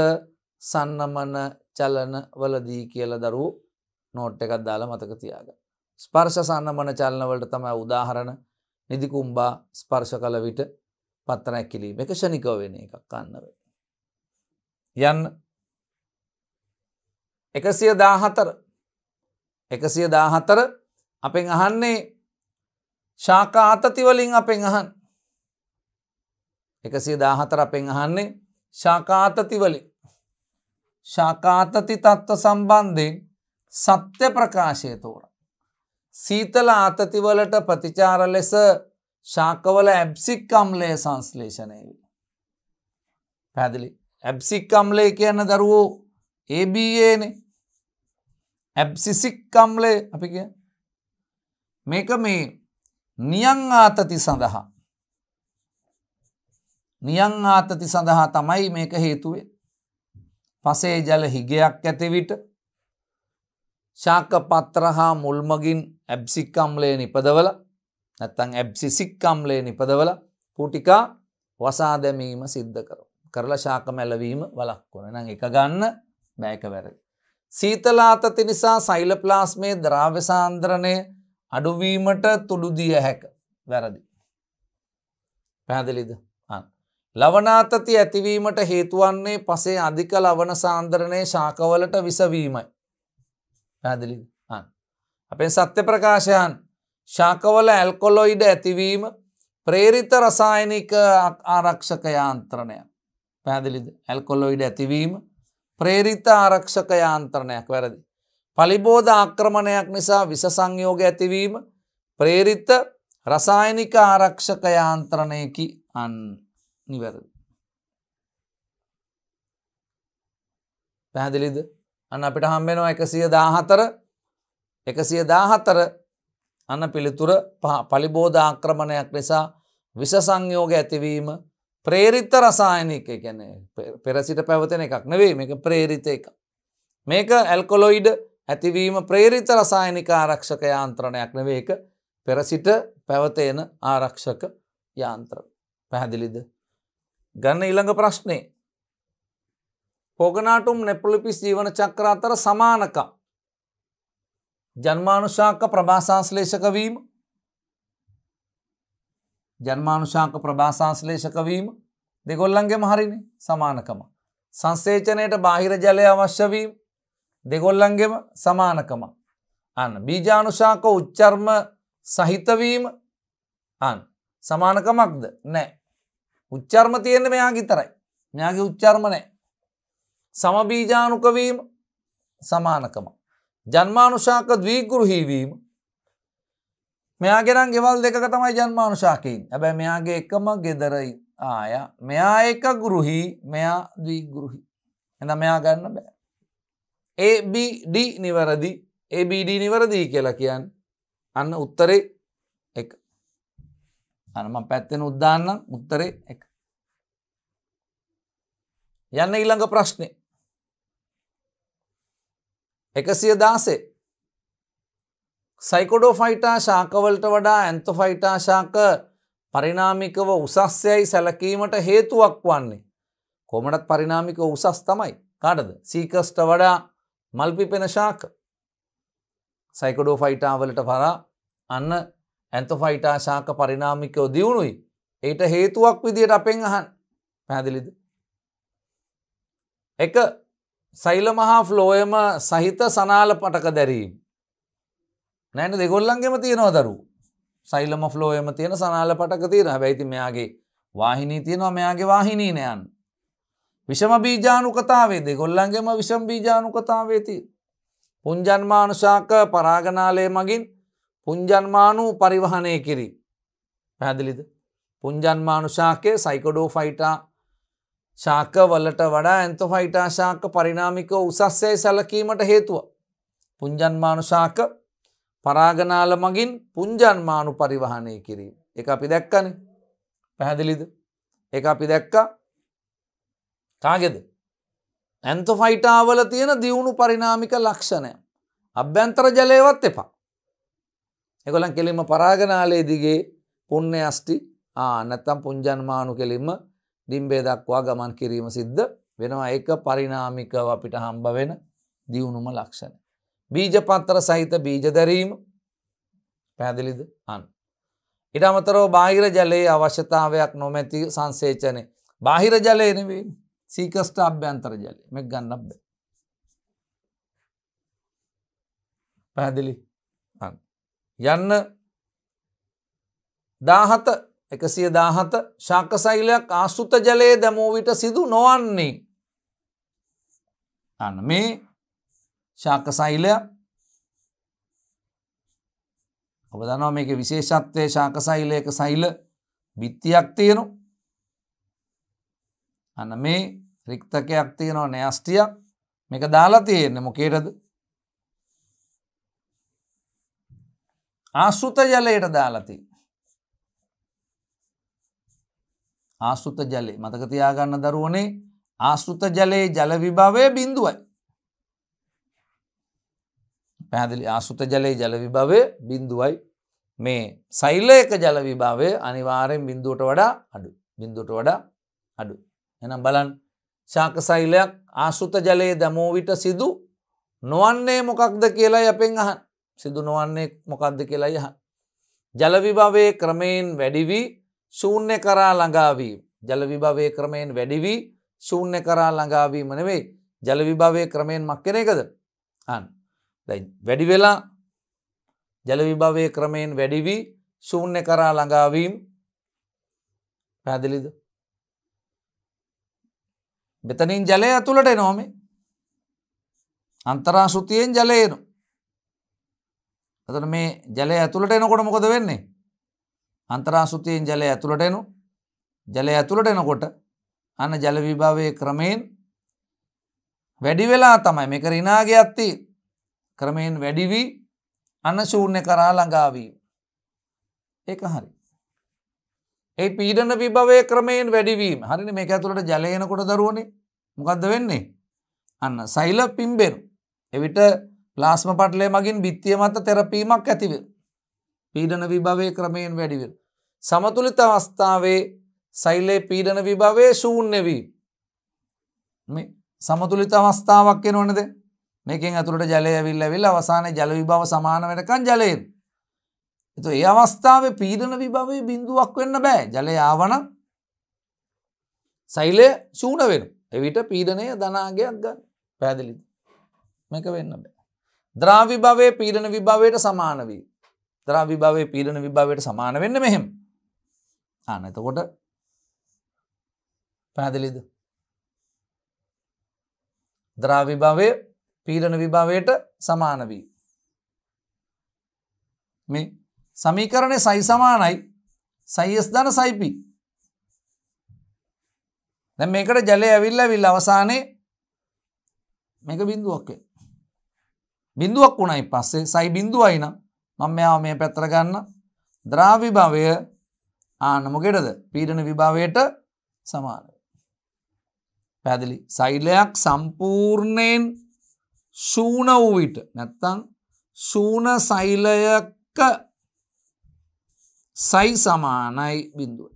සන්නමන චලන වලදී කියල දරු නෝට් එකත් දාලා මතක තියාග. ස්පර්ශ සන්නමන චලනවලට තමයි උදාහරණ නිදිකුම්බා ස්පර්ශ කල විට පත්තන ඇකිලීම එක ෂණිකව වෙන එකක් කන්නව. යන්න එකසිය දාහතර එකසිය දාහතර අපෙන් අහන්නේ ශාකා අතතිවලින් අපෙන් අහන් එකසිය දාහතර අපෙන් අහන්නේ ශාකාතතිවලින් ශාකාතති තත්ත්ව සම්බන්ධයෙන් සත්‍ය ප්‍රකාශය තෝරා සීතල ආතතිවලට ප්‍රතිචාර ලෙස ශාකවල ඇබ්සික්කම්ලය සංස්ලේෂණය වේ. පැදිලි ඇබ්සික්කම්ලේ කියන්න දරුවෝ ඒබනේ ඇබ්සිසික්කම්ලේ අපි කිය මේක මේ නියං ආතති සඳහා නියං ආතති සඳහා තමයි මේක හේතුවේ පසේ ජල හිගයක් ඇතිවිට ශාක පත්‍ර හා මුල්මගින් ඇබ්සිකම්ලය නිපදවල නැත්තං ඇබ්සිසික්කම්ලය නිපදවල පුටිකා වසාදැමීම සිද්ධ කර. කරලා ශාක මැලවීම වලක්කොන නම් එක ගන්න බෑක වැරදි. සීතලාතති නිසා සයිලප්ලාස්මේ ද්‍රාවසාන්ද්‍රණය අඩුවීමට තුඩුදිය හැක වැරදි. පැහැදිලිද ලවනාතති ඇතිවීමට හේතුවන්නේ පසේ අධික ලවන සාන්ද්‍රණය ශාකවලට විසවීමයි. පැදිලි අපේ සත්‍ය ප්‍රකාශයන් ශාකවල ඇල්කොලොයිඩ ඇතිවීම ප්‍රේරිත රසායනික ආරක්ෂක යාන්ත්‍රණය පැදිලිද ඇල්කොලොයිඩ ඇතිවීම ප්‍රේරිත ආරක්ෂක යාන්ත්‍රණයක් වැරදි. පලිබෝධ ආක්‍රමණයක් නිසා විස සංයෝග ඇතිවීම ප්‍රේරිත රසායනික ආරක්ෂක යාන්ත්‍රණයකි අන් නිවැරදි. පැහැදිලිද අන්න අපිට හම්බෙනවා එකසිය දාහතර එකසිය දාහතර අන්න පිළිතුර පලිබෝධ ආක්‍රමණයක් නිසා විස සංයෝග ඇතිවීම ප්‍රේරිත රසායනික ගැන පෙරසිට පැවතෙන එකක් නෙවේ මේක ප්‍රේරිත එක. මේක ඇල්කොලොයිඩ ඇතිවීම ප්‍රේරිත රසායනික ආරක්ෂක යාන්ත්‍රණයක් නෙවේක පෙරසිට පැවතයෙන ආරක්ෂක යාන්ත්‍ර පැහැදිලිද. ගන්න ඉළඟ ප්‍රශ්නේ පොගනාටුම් නෙපලිපිස් ජීවන චක්‍ර අතර සමානකම්. ජන්මානුෂාක ප්‍රභාසංස්ලේෂකවීම ජන්මානුෂාක ප්‍රභාසංස්ලේෂකවීම දෙගොල්ලන්ගේ මහරිනි සමානකම. සංසේචනයට බාහිර ජලය අවශ්‍යවීම දෙගොල්ලන්ගෙම සමානකම. අන්න බීජානුෂාක උච්චර්ම සහිතවීම අන් සමානකමක්ද නෑ. උච්චර්ම තියෙන මෙයා ගිතරයි. මෙයාගේ උච්චර්ම නෑ. සමබීජානුකවීම සමානකම. ජන්මානුශාක දවීගුරුහිවීම මෙයාගෙනම් ගෙවල් දෙක තමයි ජන්මානුශාකීන් ඇබැ මෙයාගේ එකම ගෙදරයි ආය මෙයා එක ගුරුහි මෙයා දීගුරුහි එඳ මෙයා ගන්න බෑ. ABD නිවරදි ABD නිවරදී කියලා කියන්න අන්න උත්තරේ එක අනම පැත්තෙන උද්දාන්නම් උත්තරේ එක යන්න ඊළඟ ප්‍රශ්නේ එකසිය දාසේ සයිකොඩෝෆයිටා ශාකවලට වඩා ඇන්තොෆයිටා ශාක පරිනාමිකව උසස්යයි සැලකීමට හේතුවක් වන්නේ. කොමටත් පරිනාමික උසස් තමයි කාඩද සීකස්ට වඩා මල්පිපෙන ශාක සයිකොඩෝෆයිටාවලට පරා අන්න ඇන්තොෆයිටා ශාක පරිනාමිකව දියුණුයි එයට හේතුවක් විදියට අපෙන් අහන් පැදිලිද. එක සෛලම හා ෆ්ලෝයම සහිත සනාල පටක දැරීම්. නෑන දෙගොල්ලන්ගෙම තියෙනවා දරු සෛලම ෆ්ලෝයම තියෙන සනාල පටක තියෙන හැබැයිති මෙයාගේ වාහිනී තියෙනවා මෙයාගේ වාහිනී නයන්. විෂම බීජානුකතාවේ දෙගොල්ලන්ගේම විෂම් බීජානුකතාවේති. පුංජන්මානුශාක පරාගනාලය මගින් පුංජන්මානු පරිවහනය කිරි. පැදිලිද. පුංජන්මානුශාකය සයිකොඩෝ ෆයිටා ශාක වලට වඩා ඇන්තොෆයිටා ශාක පරිනාමිකෝ උසස්සය සැලකීමට හේතුව. පුංජන්මානු ශාක පරාගනාල මගින් පුංජන්මානු පරිවහනය කිරීම. එක අපි දැක්කන පැහැදිලිද එක අපි දැක්ක කාගෙද. ඇන්තොෆයිටාවල තියෙන දියුණු පරිනාමික ලක්ෂණය. අභ්‍යන්තර ජලයවත් එපා. එකොලන් කෙලිම පරාගනාලයේ දිගේ පුන්න අස්ටි ආනත්තම් පුංජන්මානු කෙලින්ම ඩිම්බේ දක්වා ගමන් කිරීම සිද්ධ වෙනවා එක පරිනාමිකව අපිට හම්බ වෙන දියුණුම ලක්ෂණ. බීජපත්තර සහිත බීජ දැරීම පැදිලිද අන්. ඉට අමතරෝ බාහිර ජලයේ අවශ්‍යතාවයක් නොමැති සංසේචනය බාහිර ජලයනවේ සීකස්ට අභ්‍යන්තර ජලය මෙ ගන්න බ. පැදිලි යන්න දාහත එකසිය දාහත ශාකසෛලයක් ආසුත ජලයේ දැමූවිට සිදු නොවන්නේ. අන මේ ශාකසෛලය ඔබ දනවා මේක විශේෂත්වය ශාකසෛලයක සෛල බිත්තියක් තියෙනු අන මේ රික්තකයක් තියෙනවා නෑස්ටියක් මේක දාලා තියෙන්න මොකේටද ආසුත ජලයට දාලති ආශෘත ජලේ මතක තියාගන්න දරුවනේ ආශෘත ජලයේ ජලවිභාවය බිඳුවයි. පැදිලි ආශෘත ජලයේ ජලවිභාවය බිඳුවයි මේ සෛල්ලයක ජලවිභාවය අනිවාරයෙන් බිඳුවට වඩා අඩු බිඳුවට වඩා අඩු. එනම් බලන් ශාක සෛලයක් ආශෘත ජලයේ දමෝවිට සිදු නොවන්නේ මොකක්ද කියලා යපෙන් අහන් සිදු නොවන්නේ මොකක්ද කියලා යහන්. ජලවිභාවේ ක්‍රමයෙන් වැඩිවී ශූන්‍ය කරා ළඟාවීම. ජලවිභවය ක්‍රමයෙන් වැඩිවී ශූන්‍ය කරා ළඟාවීම නෙවෙයි ජලවිභවය ක්‍රමයෙන් මක් කෙන එකද අන් වැඩි වෙලා ජලවිභවය ක්‍රමයෙන් වැඩිවී ශූන්‍ය කරා ළඟාවීම් පැදිලිද මෙතනින් ජලය ඇතුළට නෝමේ අන්තරා ශෘතියෙන් ජලයනු එතන මේ ජලය ඇතුළට එනකොට මොකද වෙන්නේ අන්තරාසුතියෙන් ජලය ඇතුළට එනු ජලය ඇතුළට එනකොට අන්න ජලවිභාවය ක්‍රමයෙන් වැඩිවෙලා තමයි මේක රිනාගේ අත්ති ක්‍රමයෙන් වැඩිවී අන්න ශූන්‍ය කරා ළඟාවී. ඒක හරි. ඒ පීඩන විභවය ක්‍රමයෙන් වැඩිවීම හරිනි මේක ඇතුළට ජලයනකොට දරුවනි මොකක්ද වෙන්නේ. අන්න සෛල පිම්බෙනු. එවිට ප්ලාස්ම පටලය මගින් බිත්තිය මත තෙරපීමක් ඇතිවේ. පීඩන විභවය ක්‍රමයෙන් වැඩිවෙන. සමතුලිත අවස්ථාවේ සෛලයේ පීඩන විභවය ශූන්‍යවී. මේ සමතුලිත අවස්ථාවක් එනොනද මේකෙන් ඇතුළට ජලය ඇවිල්ල ඇවිල්ලා අවසාන ජල විභව සමාන වෙනකන් ජලයෙන්. එතු ඒ අවස්ථාවේ පීඩන විභවයේ බිඳුවක් වෙන්න බෑ ජලය ආවන සෛලය ශූන වෙන එවිට පීඩනය දනාගයක් ගන්න පැදිලිද මේක වෙන්න බෑ. ද්‍රාවිභවය පීඩන විභවයට සමාන වී තරා විභාවේ පීලන විභාවයට සමාන වෙන්න මෙහෙම ආන එතකොට පැදිලිද ද්‍රාවිභාවය පීලන විභාවයට සමාන වී මේ සමීකරණය සයි සමානයි සයිස් දන සයිපි දැ මේකට ජලය ඇවිල්ල විල් අවසානයේ මේක බිඳුවක්ය බිඳුවක් වුණයි පස්සේ සයි බිඳුවයි නම් මම මෙයාව මේ පැත්තට ගන්න ද්‍රාවි භවය ආන මොකෙටද පීඩන විභාවයට සමාන පැදිලි සෛලයක් සම්පූර්ණයෙන් ශූන වූ විට නැත්තං ශූන සෛලයක සයි සමානයි බිඳුව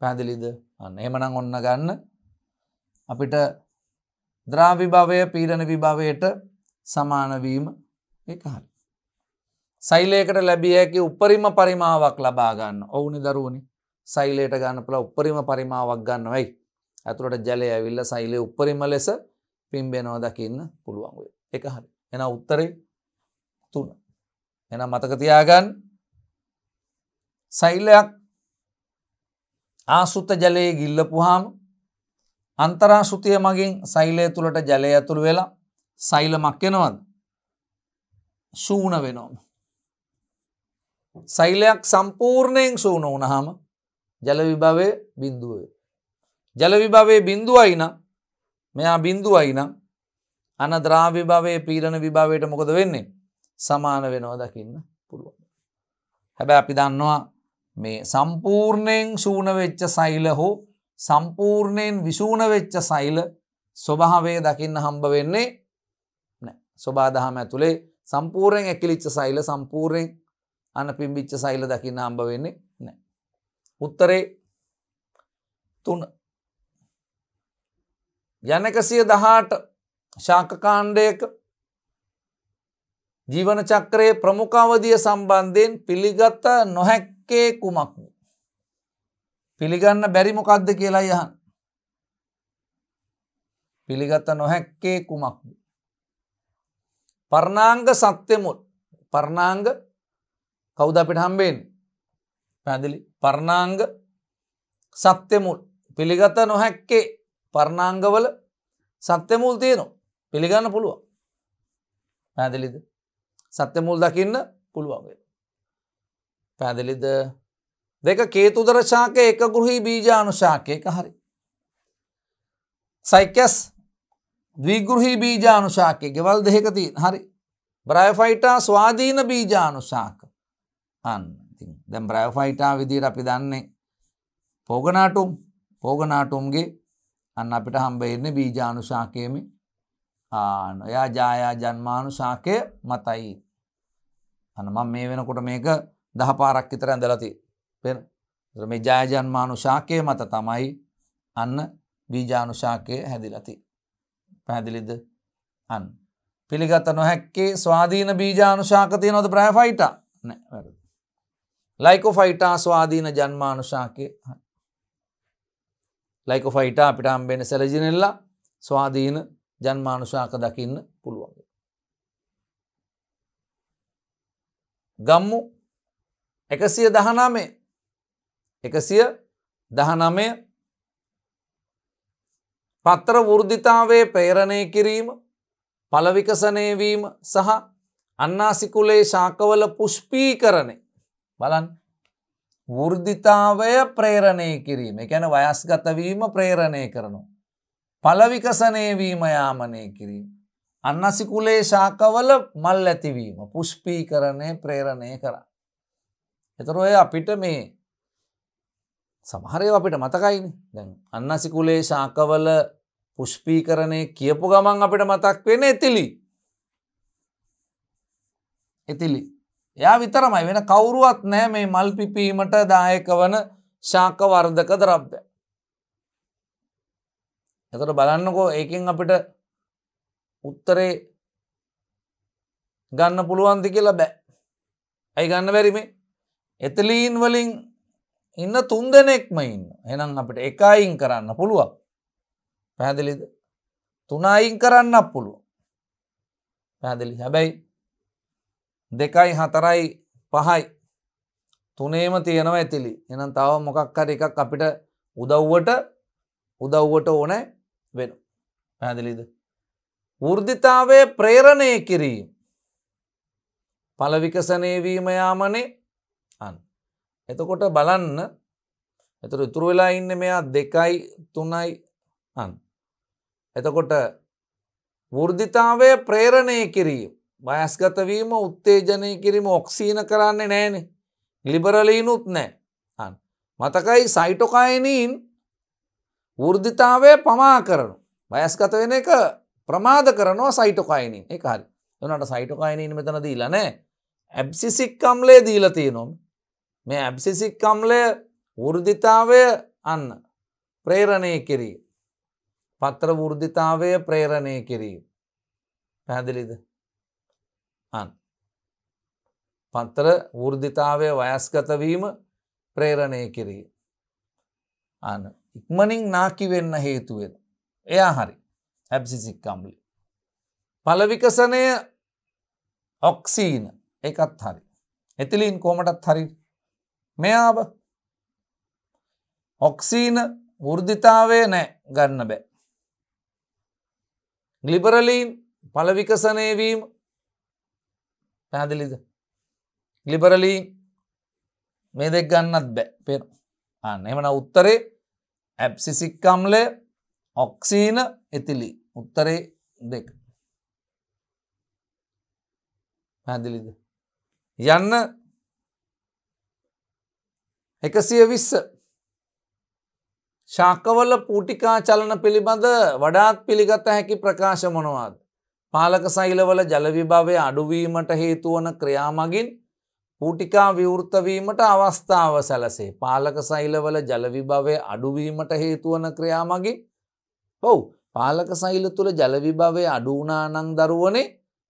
පැදිලිද අන්න එමනං ඔන්න ගන්න අපිට ද්‍රාවිභවය පීඩන විභවයට සමානවීම එක හරි. සෛලයකට ලැබිය හැකි උපරිම පරිමාවක් ලබා ගන්න ඔවුනි දරුවනි සෛලයට ගන්න පුළ උපරිම පරිමාවක් ගන්න වෙයි. ඇතුළට ජලය ඇවිල්ල සෛලය උපරිම ලෙස පිම්බෙනෝ දකින්න පුළුවන් වේ. එක හරි. එන උත්තරේ තුන. එන මතක තියාගන්න සෛලයක් ආසුත්ත ජලයේ ගිල්ලපුහාම අන්තරාශෘතිය මගින් සෛලය තුළට ජලය ඇතුළු වෙලා සෛල මක්කෙනවද සූන වෙනෝම. සෛලයක් සම්පූර්ණයෙන් සූන වනහාම ජලවිභවය බිින්දුවේ. ජලවිභවේ බිින්දුවයින මෙයා බිින්දුවයිනම් අන ද්‍රාවිභවය පීරණ විභාවයට මොකද වෙන්නේ සමාන වෙනවා දකින්න පුළුවන්. හැබැ අපි දන්නවා මේ සම්පූර්ණයෙන් සූනවෙච්ච සෛල හෝ සම්පූර්ණයෙන් විසූනවෙච්ච සෛල ස්වභාවේ දකින්න හම්බ වෙන්නේ ස්වබාදහම ඇතුළේ සම්පූර්යෙන් ඇකිලිච්ච සෛල සම්පූර්යෙන් අන පිම්බිච්ච සෛල දකින්න අම්බ වෙන්නේ නෑ. උත්තරේ තුන. යනකසිය දහාට ශාකකාණ්ඩයක ජීවන චක්‍රයේ ප්‍රමුඛාවදිය සම්බන්ධයෙන් පිළිගත නොහැක්කේ කුමක් පිළිගන්න බැරි මොකක්ද කියලා යහන් පිළිගත නොහැක්කේ කුමක්ද පරණාංග සත්‍යමුත් පරණාංග කවුද අපිට හම්බේෙන් පැදිලි පරණාංග සත්‍යමුල් පිළිගත නොහැක්කේ පරණාංගවල සත්‍යමුල් තියනවා පිළිගන්න පුළුවන් පැදිලිද සත්‍යමුල් දකින්න පුළුවන්ගේ පැදිලිද දෙක කේතුදරශාක එක ගෘහි බීජානුශාකයක හරි සයිකස් ද්විගෘහි බීජානුශාකය ගෙවල් දෙහෙකති හරි බ්‍රයෆයිටා ස්වාධීන බීජානුශාක අන්න දැම් බ්‍රයෆයිටා විදිට අපි දන්නේ පෝගනාටුම් පෝගනාටුම්ගේ අන්න අපිට හම්බෙන්න බීජානුශාකයමි ආන ඔයා ජායා ජන්මානුශාකය මතයි අනම මේ වෙනකොට මේක දහ පාරක්කිතර ඇඳලති පෙන මේ ජයජන්මානුශාකය මත තමයි අන්න බීජානුශාකය හැදිලති පැහැදිලිද අන්. පිළිගත නොහැක්කේ ස්වාධීන බීජානුශාකතිය නොද ප්‍රෑෆයිට ලයිකෝ ෆයිටා ස්වාධීන ජන්මානුශාකය ලයිකෝ ෆයිටා අපිට අම්බෙන සැලජිනෙල්ලා ස්වාධීන ජන්මානුශාක දකින්න පුළුවන්. ගම්මු එකසිය දහනමේ එකසිය දහනමය පත්තර වෘද්ධිතාවේ පේරණය කිරීම පලවිකසනයවීම සහ අන්නාසිකුලේ ශාකවල පුෂ්පීකරණය බලන් වෘද්ධිතාවය ප්‍රේරණය කිරීම එකැන වයස්ගතවීම ප්‍රේරණය කරනු. පලවිකසනයවීම යාමනය කිරීම. අන්නසිකුලේ ශාකවල මල් ඇතිවීම පුෂ්පීකරණය ප්‍රේරණය කර. එතර ඔය අපිට මේ සමහරය අපිට මතකයින දැන් අන්නසිකුලේ ශාකවල පුෂ්පීකරණය කියපු ගමන් අපිට මතක් වෙන එතිලි එතිලි එයා විතරමයි වෙන කවුරුවත් නෑ මේ මල් පිපීමට දායක වන ශාකවර්ධක ද්‍රබ්ද එතට බලන්නකෝ ඒකෙන් අපිට උත්තරේ ගන්න පුළුවන්දි කියලා බෑ ඇයි ගන්න වැරිමේ එතලීන් වලින් ඉන්න තුන් දෙනෙක්ම ඉන්න එනම් අපිට එකයින් කරන්න පුළුවන් පැහැදිලිද තුනයින් කරන්න පුළුව පැහැදිලි හැබැයි දෙකයි හතරයි පහයි තුනේම තියෙනව ඇතිලි එනම් තව මොකක්කර එකක් අපිට උදව්වට උදව්වට ඕනෑ වෙන පැහැදිලිද වෘර්ධිතාවේ ප්‍රේරණය කිරීම පලවිකසනයවීම යාමනේ අන්න එතකොට බලන්න එතුර ඉතුරු වෙලා ඉන්න මෙයා දෙකයි තුනයි අන්. එතකොට වෘර්ධිතාවය ප්‍රේරණය කිරීම බයස්ගතවීම උත්තේජනය කිරීම ඔක්සීන කරන්නේ නෑනෙ ලිබරලීනුත් නෑ අන්. මතකයි සයිටොකයිනීන් වෘර්ධිතාවය පමා කරනු. බයස්ගත වෙන එක ප්‍රමාද කරනවා සයිටොකයිනින් එක හරි එනට සයිටොකයිනීන් මෙතන දීලනෑ ඇබ්සිසික් කම්ලේ දීලතිය නොම් මේ ඇබ්සිසික්කම්ලය වෘදිතාවය අන්න ප්‍රේරණය කිරී. පත්‍ර වෘදිතාවය ප්‍රේරණය කිරී. පැහැදිලිද අන්. පත්තර වෘදිතාවය වයස්ගතවීම ප්‍රේරණය කිරී. අන්න ඉක්මනින් නාකිවෙන්න හේතුවෙන්. එයා හරි හැබ්සිසික්කම්ලි. පලවිකසනය ඔක්සීන එකත් හරි. එතිලින් කෝමටත් හරි මෙයාව ඔක්සීන වෘර්ධිතාවය නෑ ගන්න බෑ. ගලිබරලීන් පලවිකසනයවීම පැදිලිද. ගලිබරලීන් මේ දෙක් ගන්නත් බෑ පෙර අන්න එමන උත්තරේ ඇප්සිසික්කම්ලය ඔක්සීන එතිලි උත්තරේ දෙක. පැදිලිද. යන්න එකසිය විස්ස ශාකවල පූටිකා චලන පිළිබඳ වඩාත් පිළිගත හැකි ප්‍රකාශ මොනවාද. පාලක සෛලවල ජලවිභාවය අඩුවීමට හේතුවන ක්‍රියාමගින් පූටිකා විවෘතවීමට අවස්ථාව සැලසේ. පාලක සෛලවල ජලවිභාවය අඩුවීමට හේතුවන ක්‍රියාමගින් ඔව් පාලක සෛල තුළ ජලවිභාවය අඩුවනානං දරුවනේ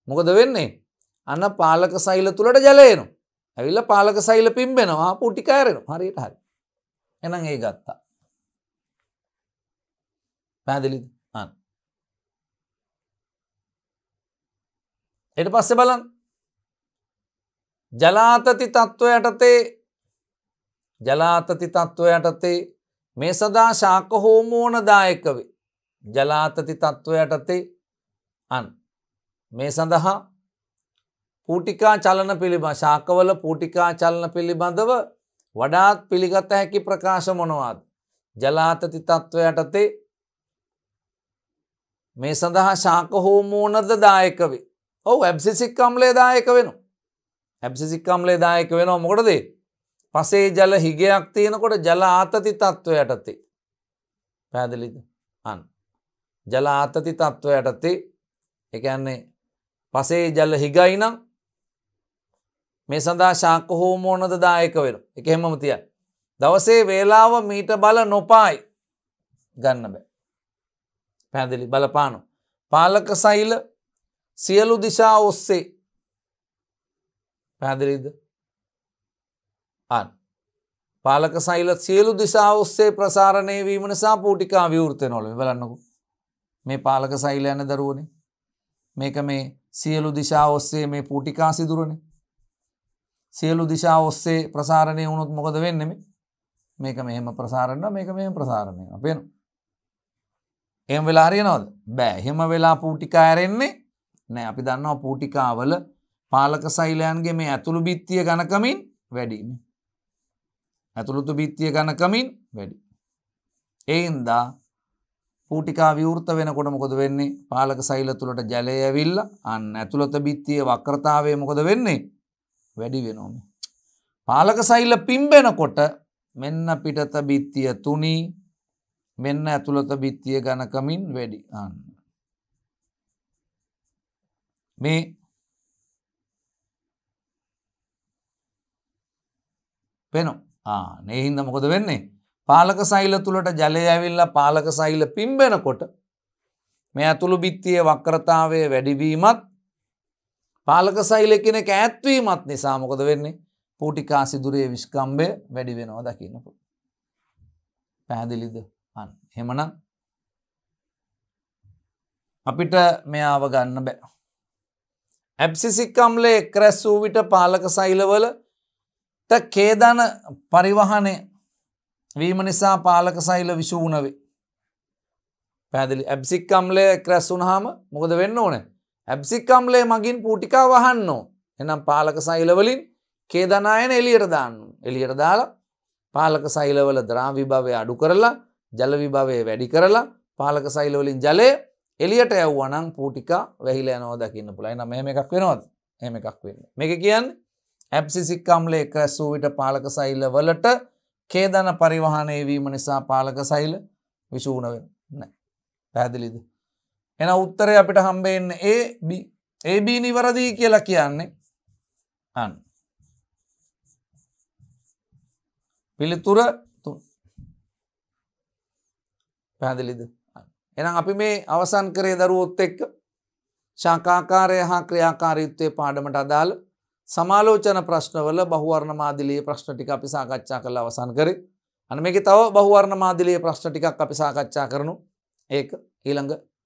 මොකද වෙන්නේ. අන්න පාලක සෛල තුළට ජලයනු. ඇවිල්ල පාලක සයිල පිම්බෙනවා පුටිකෑරෙන හරියට හරි එනම් ඒ ගත්තා පැදිලිද අන් එට පස්සෙ බලන් ජලාතති තත්ත්ව යටතේ ජලාතති තත්ත්ව යටතේ මේ සදා ශාක හෝමෝනදායකවේ ජලාතති තත්ත්ව යටතේ අන් මේ සඳහා පූටිකා චලන පිළිබඳ ශාකවල පූටිකා චලන පිළිබඳව වඩාත් පිළිගත හැකි ප්‍රකාශ මොනවාද. ජලාතති තත්ත්ව යටතේ මේ සඳහා ශාක හෝමෝනද දායකවේ. ඔව ඇබ්සිසික්කම්ලේ දායක වෙනු. ඇබ්සිසික්කම්ලේ දායක වෙනවා මොකටදේ. පසේ ජල හිගයක් තියෙනකොට ජල ආතති තත්ත්ව යටතේ. පැදිලිද අන්. ජල ආතති තත්ත්ව යටතේ එකන්නේ පසේ ජල හිගයිනම් මේ සඳහා ශාක හෝමෝනද දායක වෙන එක හෙමම තියන්. දවසේ වේලාව මීට බල නොපායි ගන්න බෑ. පැදිලි බලපානු. පාලක සයිල සියලු දිශා ඔස්සේ පැදිරිද අන්. පාලක සයිල සියලු දිසා ඔස්සේ ප්‍රසාරණය වීම නිසා පූටිකා විවෘතය නොල බලන්නකු. මේ පාලක සයිල යන දරුවනේ මේක මේ සියලු දිශා ඔස්සේ මේ පූටිකා සිදුරනේ සියලු දිශා ඔස්සේ ප්‍රසාරණය වුණොත් මොකද වෙන්නෙම මේක මෙහෙම ප්‍රසාරණ මේක මෙහම ප්‍රසාරණය පෙන එම වෙලා හරියනවද බෑ හෙම වෙලා පූටිකා ඇරෙන්නේ නෑ අපි දන්නවා පූටිකාවල පාලක සෛලයන්ගේ මේ ඇතුළු බිත්තිය ගණකමින් වැඩීම ඇතුළුතු බිත්තිය ගණකමින් වැඩි එයින්දා පූටිකා විවෘත වෙනකොට මොකොද වෙන්නේ පාලක සෛල තුළට ජලය ඇවිල්ල අන්න ඇතුළත බිත්තිය වක්‍රතාවේ මොකද වෙන්නේ වැඩි වෙනෝම. පාලක සෛල්ල පිම්බෙනකොට මෙන්න පිටත බිත්තිය තුනී මෙන්න ඇතුළත බිත්තිය ගණකමින් වැඩි අන්න. මේ පෙනු නේහින්ද මොකොද වෙන්නේ පාලක සෛල තුළට ජලය ඇවිල්ල පාලක සෛල පිම්බෙනකොට මේ ඇතුළු බිත්තිය වක්‍රතාවය වැඩිවීමත් පාලක සෛල කෙනෙක් ඈත්වීමත් නිසා මොකද වෙන්නේ පූටිකා සිදුරයේ විශ්කම්භය වැඩි වෙනවා දකින්නපු. පැහැදිලිද අන් හෙමනම් අපිට මෙයාව ගන්න බෑ. ඇප්සිසික්කම්ලේ ක්‍රැස් වූ විට පාලක සෛලවල කේදන පරිවහනය වීම නිසා පාලක සෛල විශූනවේ. පැදිලි ඇබ්සික්කම්ලය ක්‍රැස් වුනහාම මොකද වෙන්න ඕනේ ඇප්සිකම්ලේ මගින් පූටිකා වහන්නෝ එනම් පාලක සයිලවලින් කේදනායන එලියට දාන්නු. එලියට දාලා පාලක සයිලවල ද්‍රාවිභාවය අඩු කරලා ජලවිභාවය වැඩි කරලා පාලක සයිලවලින් ජලය එලියට ඇව්වනං පූටිකා වැහිල යනෝ දකින්න පුළයි නම් මෙහම එකක් වෙනවද එහම එකක් වෙන්න. මේක කියන්න ඇප්සිසික්කම්ලේ ක්‍රැස්සූ විට පාලක සයිල වලට කේදන පරිවහනයවීම නිසා පාලක සයිල විශූනවෙන් නෑ පැදිලිද. එන උත්තරය අපිට හම්බෙන් ඒB නිවරදී කියලා කියන්නේ අන් පිළිතුර පැදිලිද එනම් අපි මේ අවසන් කරේ දරුවොත් එක්ක ශංකාකාරය හා ක්‍රියාකාරීත්වය පාඩමට අදාළ සමාලෝචන ප්‍රශ්නවල බහුවර්ණ මාදිලියේ ප්‍රශ්න ටික අපි සාකච්ඡා කරලා අවසන් කරේ. අන්න මේකේ තව බහුවර්ණ මාදිලියේ ප්‍රශ්න ටිකක් අපි සාකච්ඡා කරනු. ඒක ඊළඟ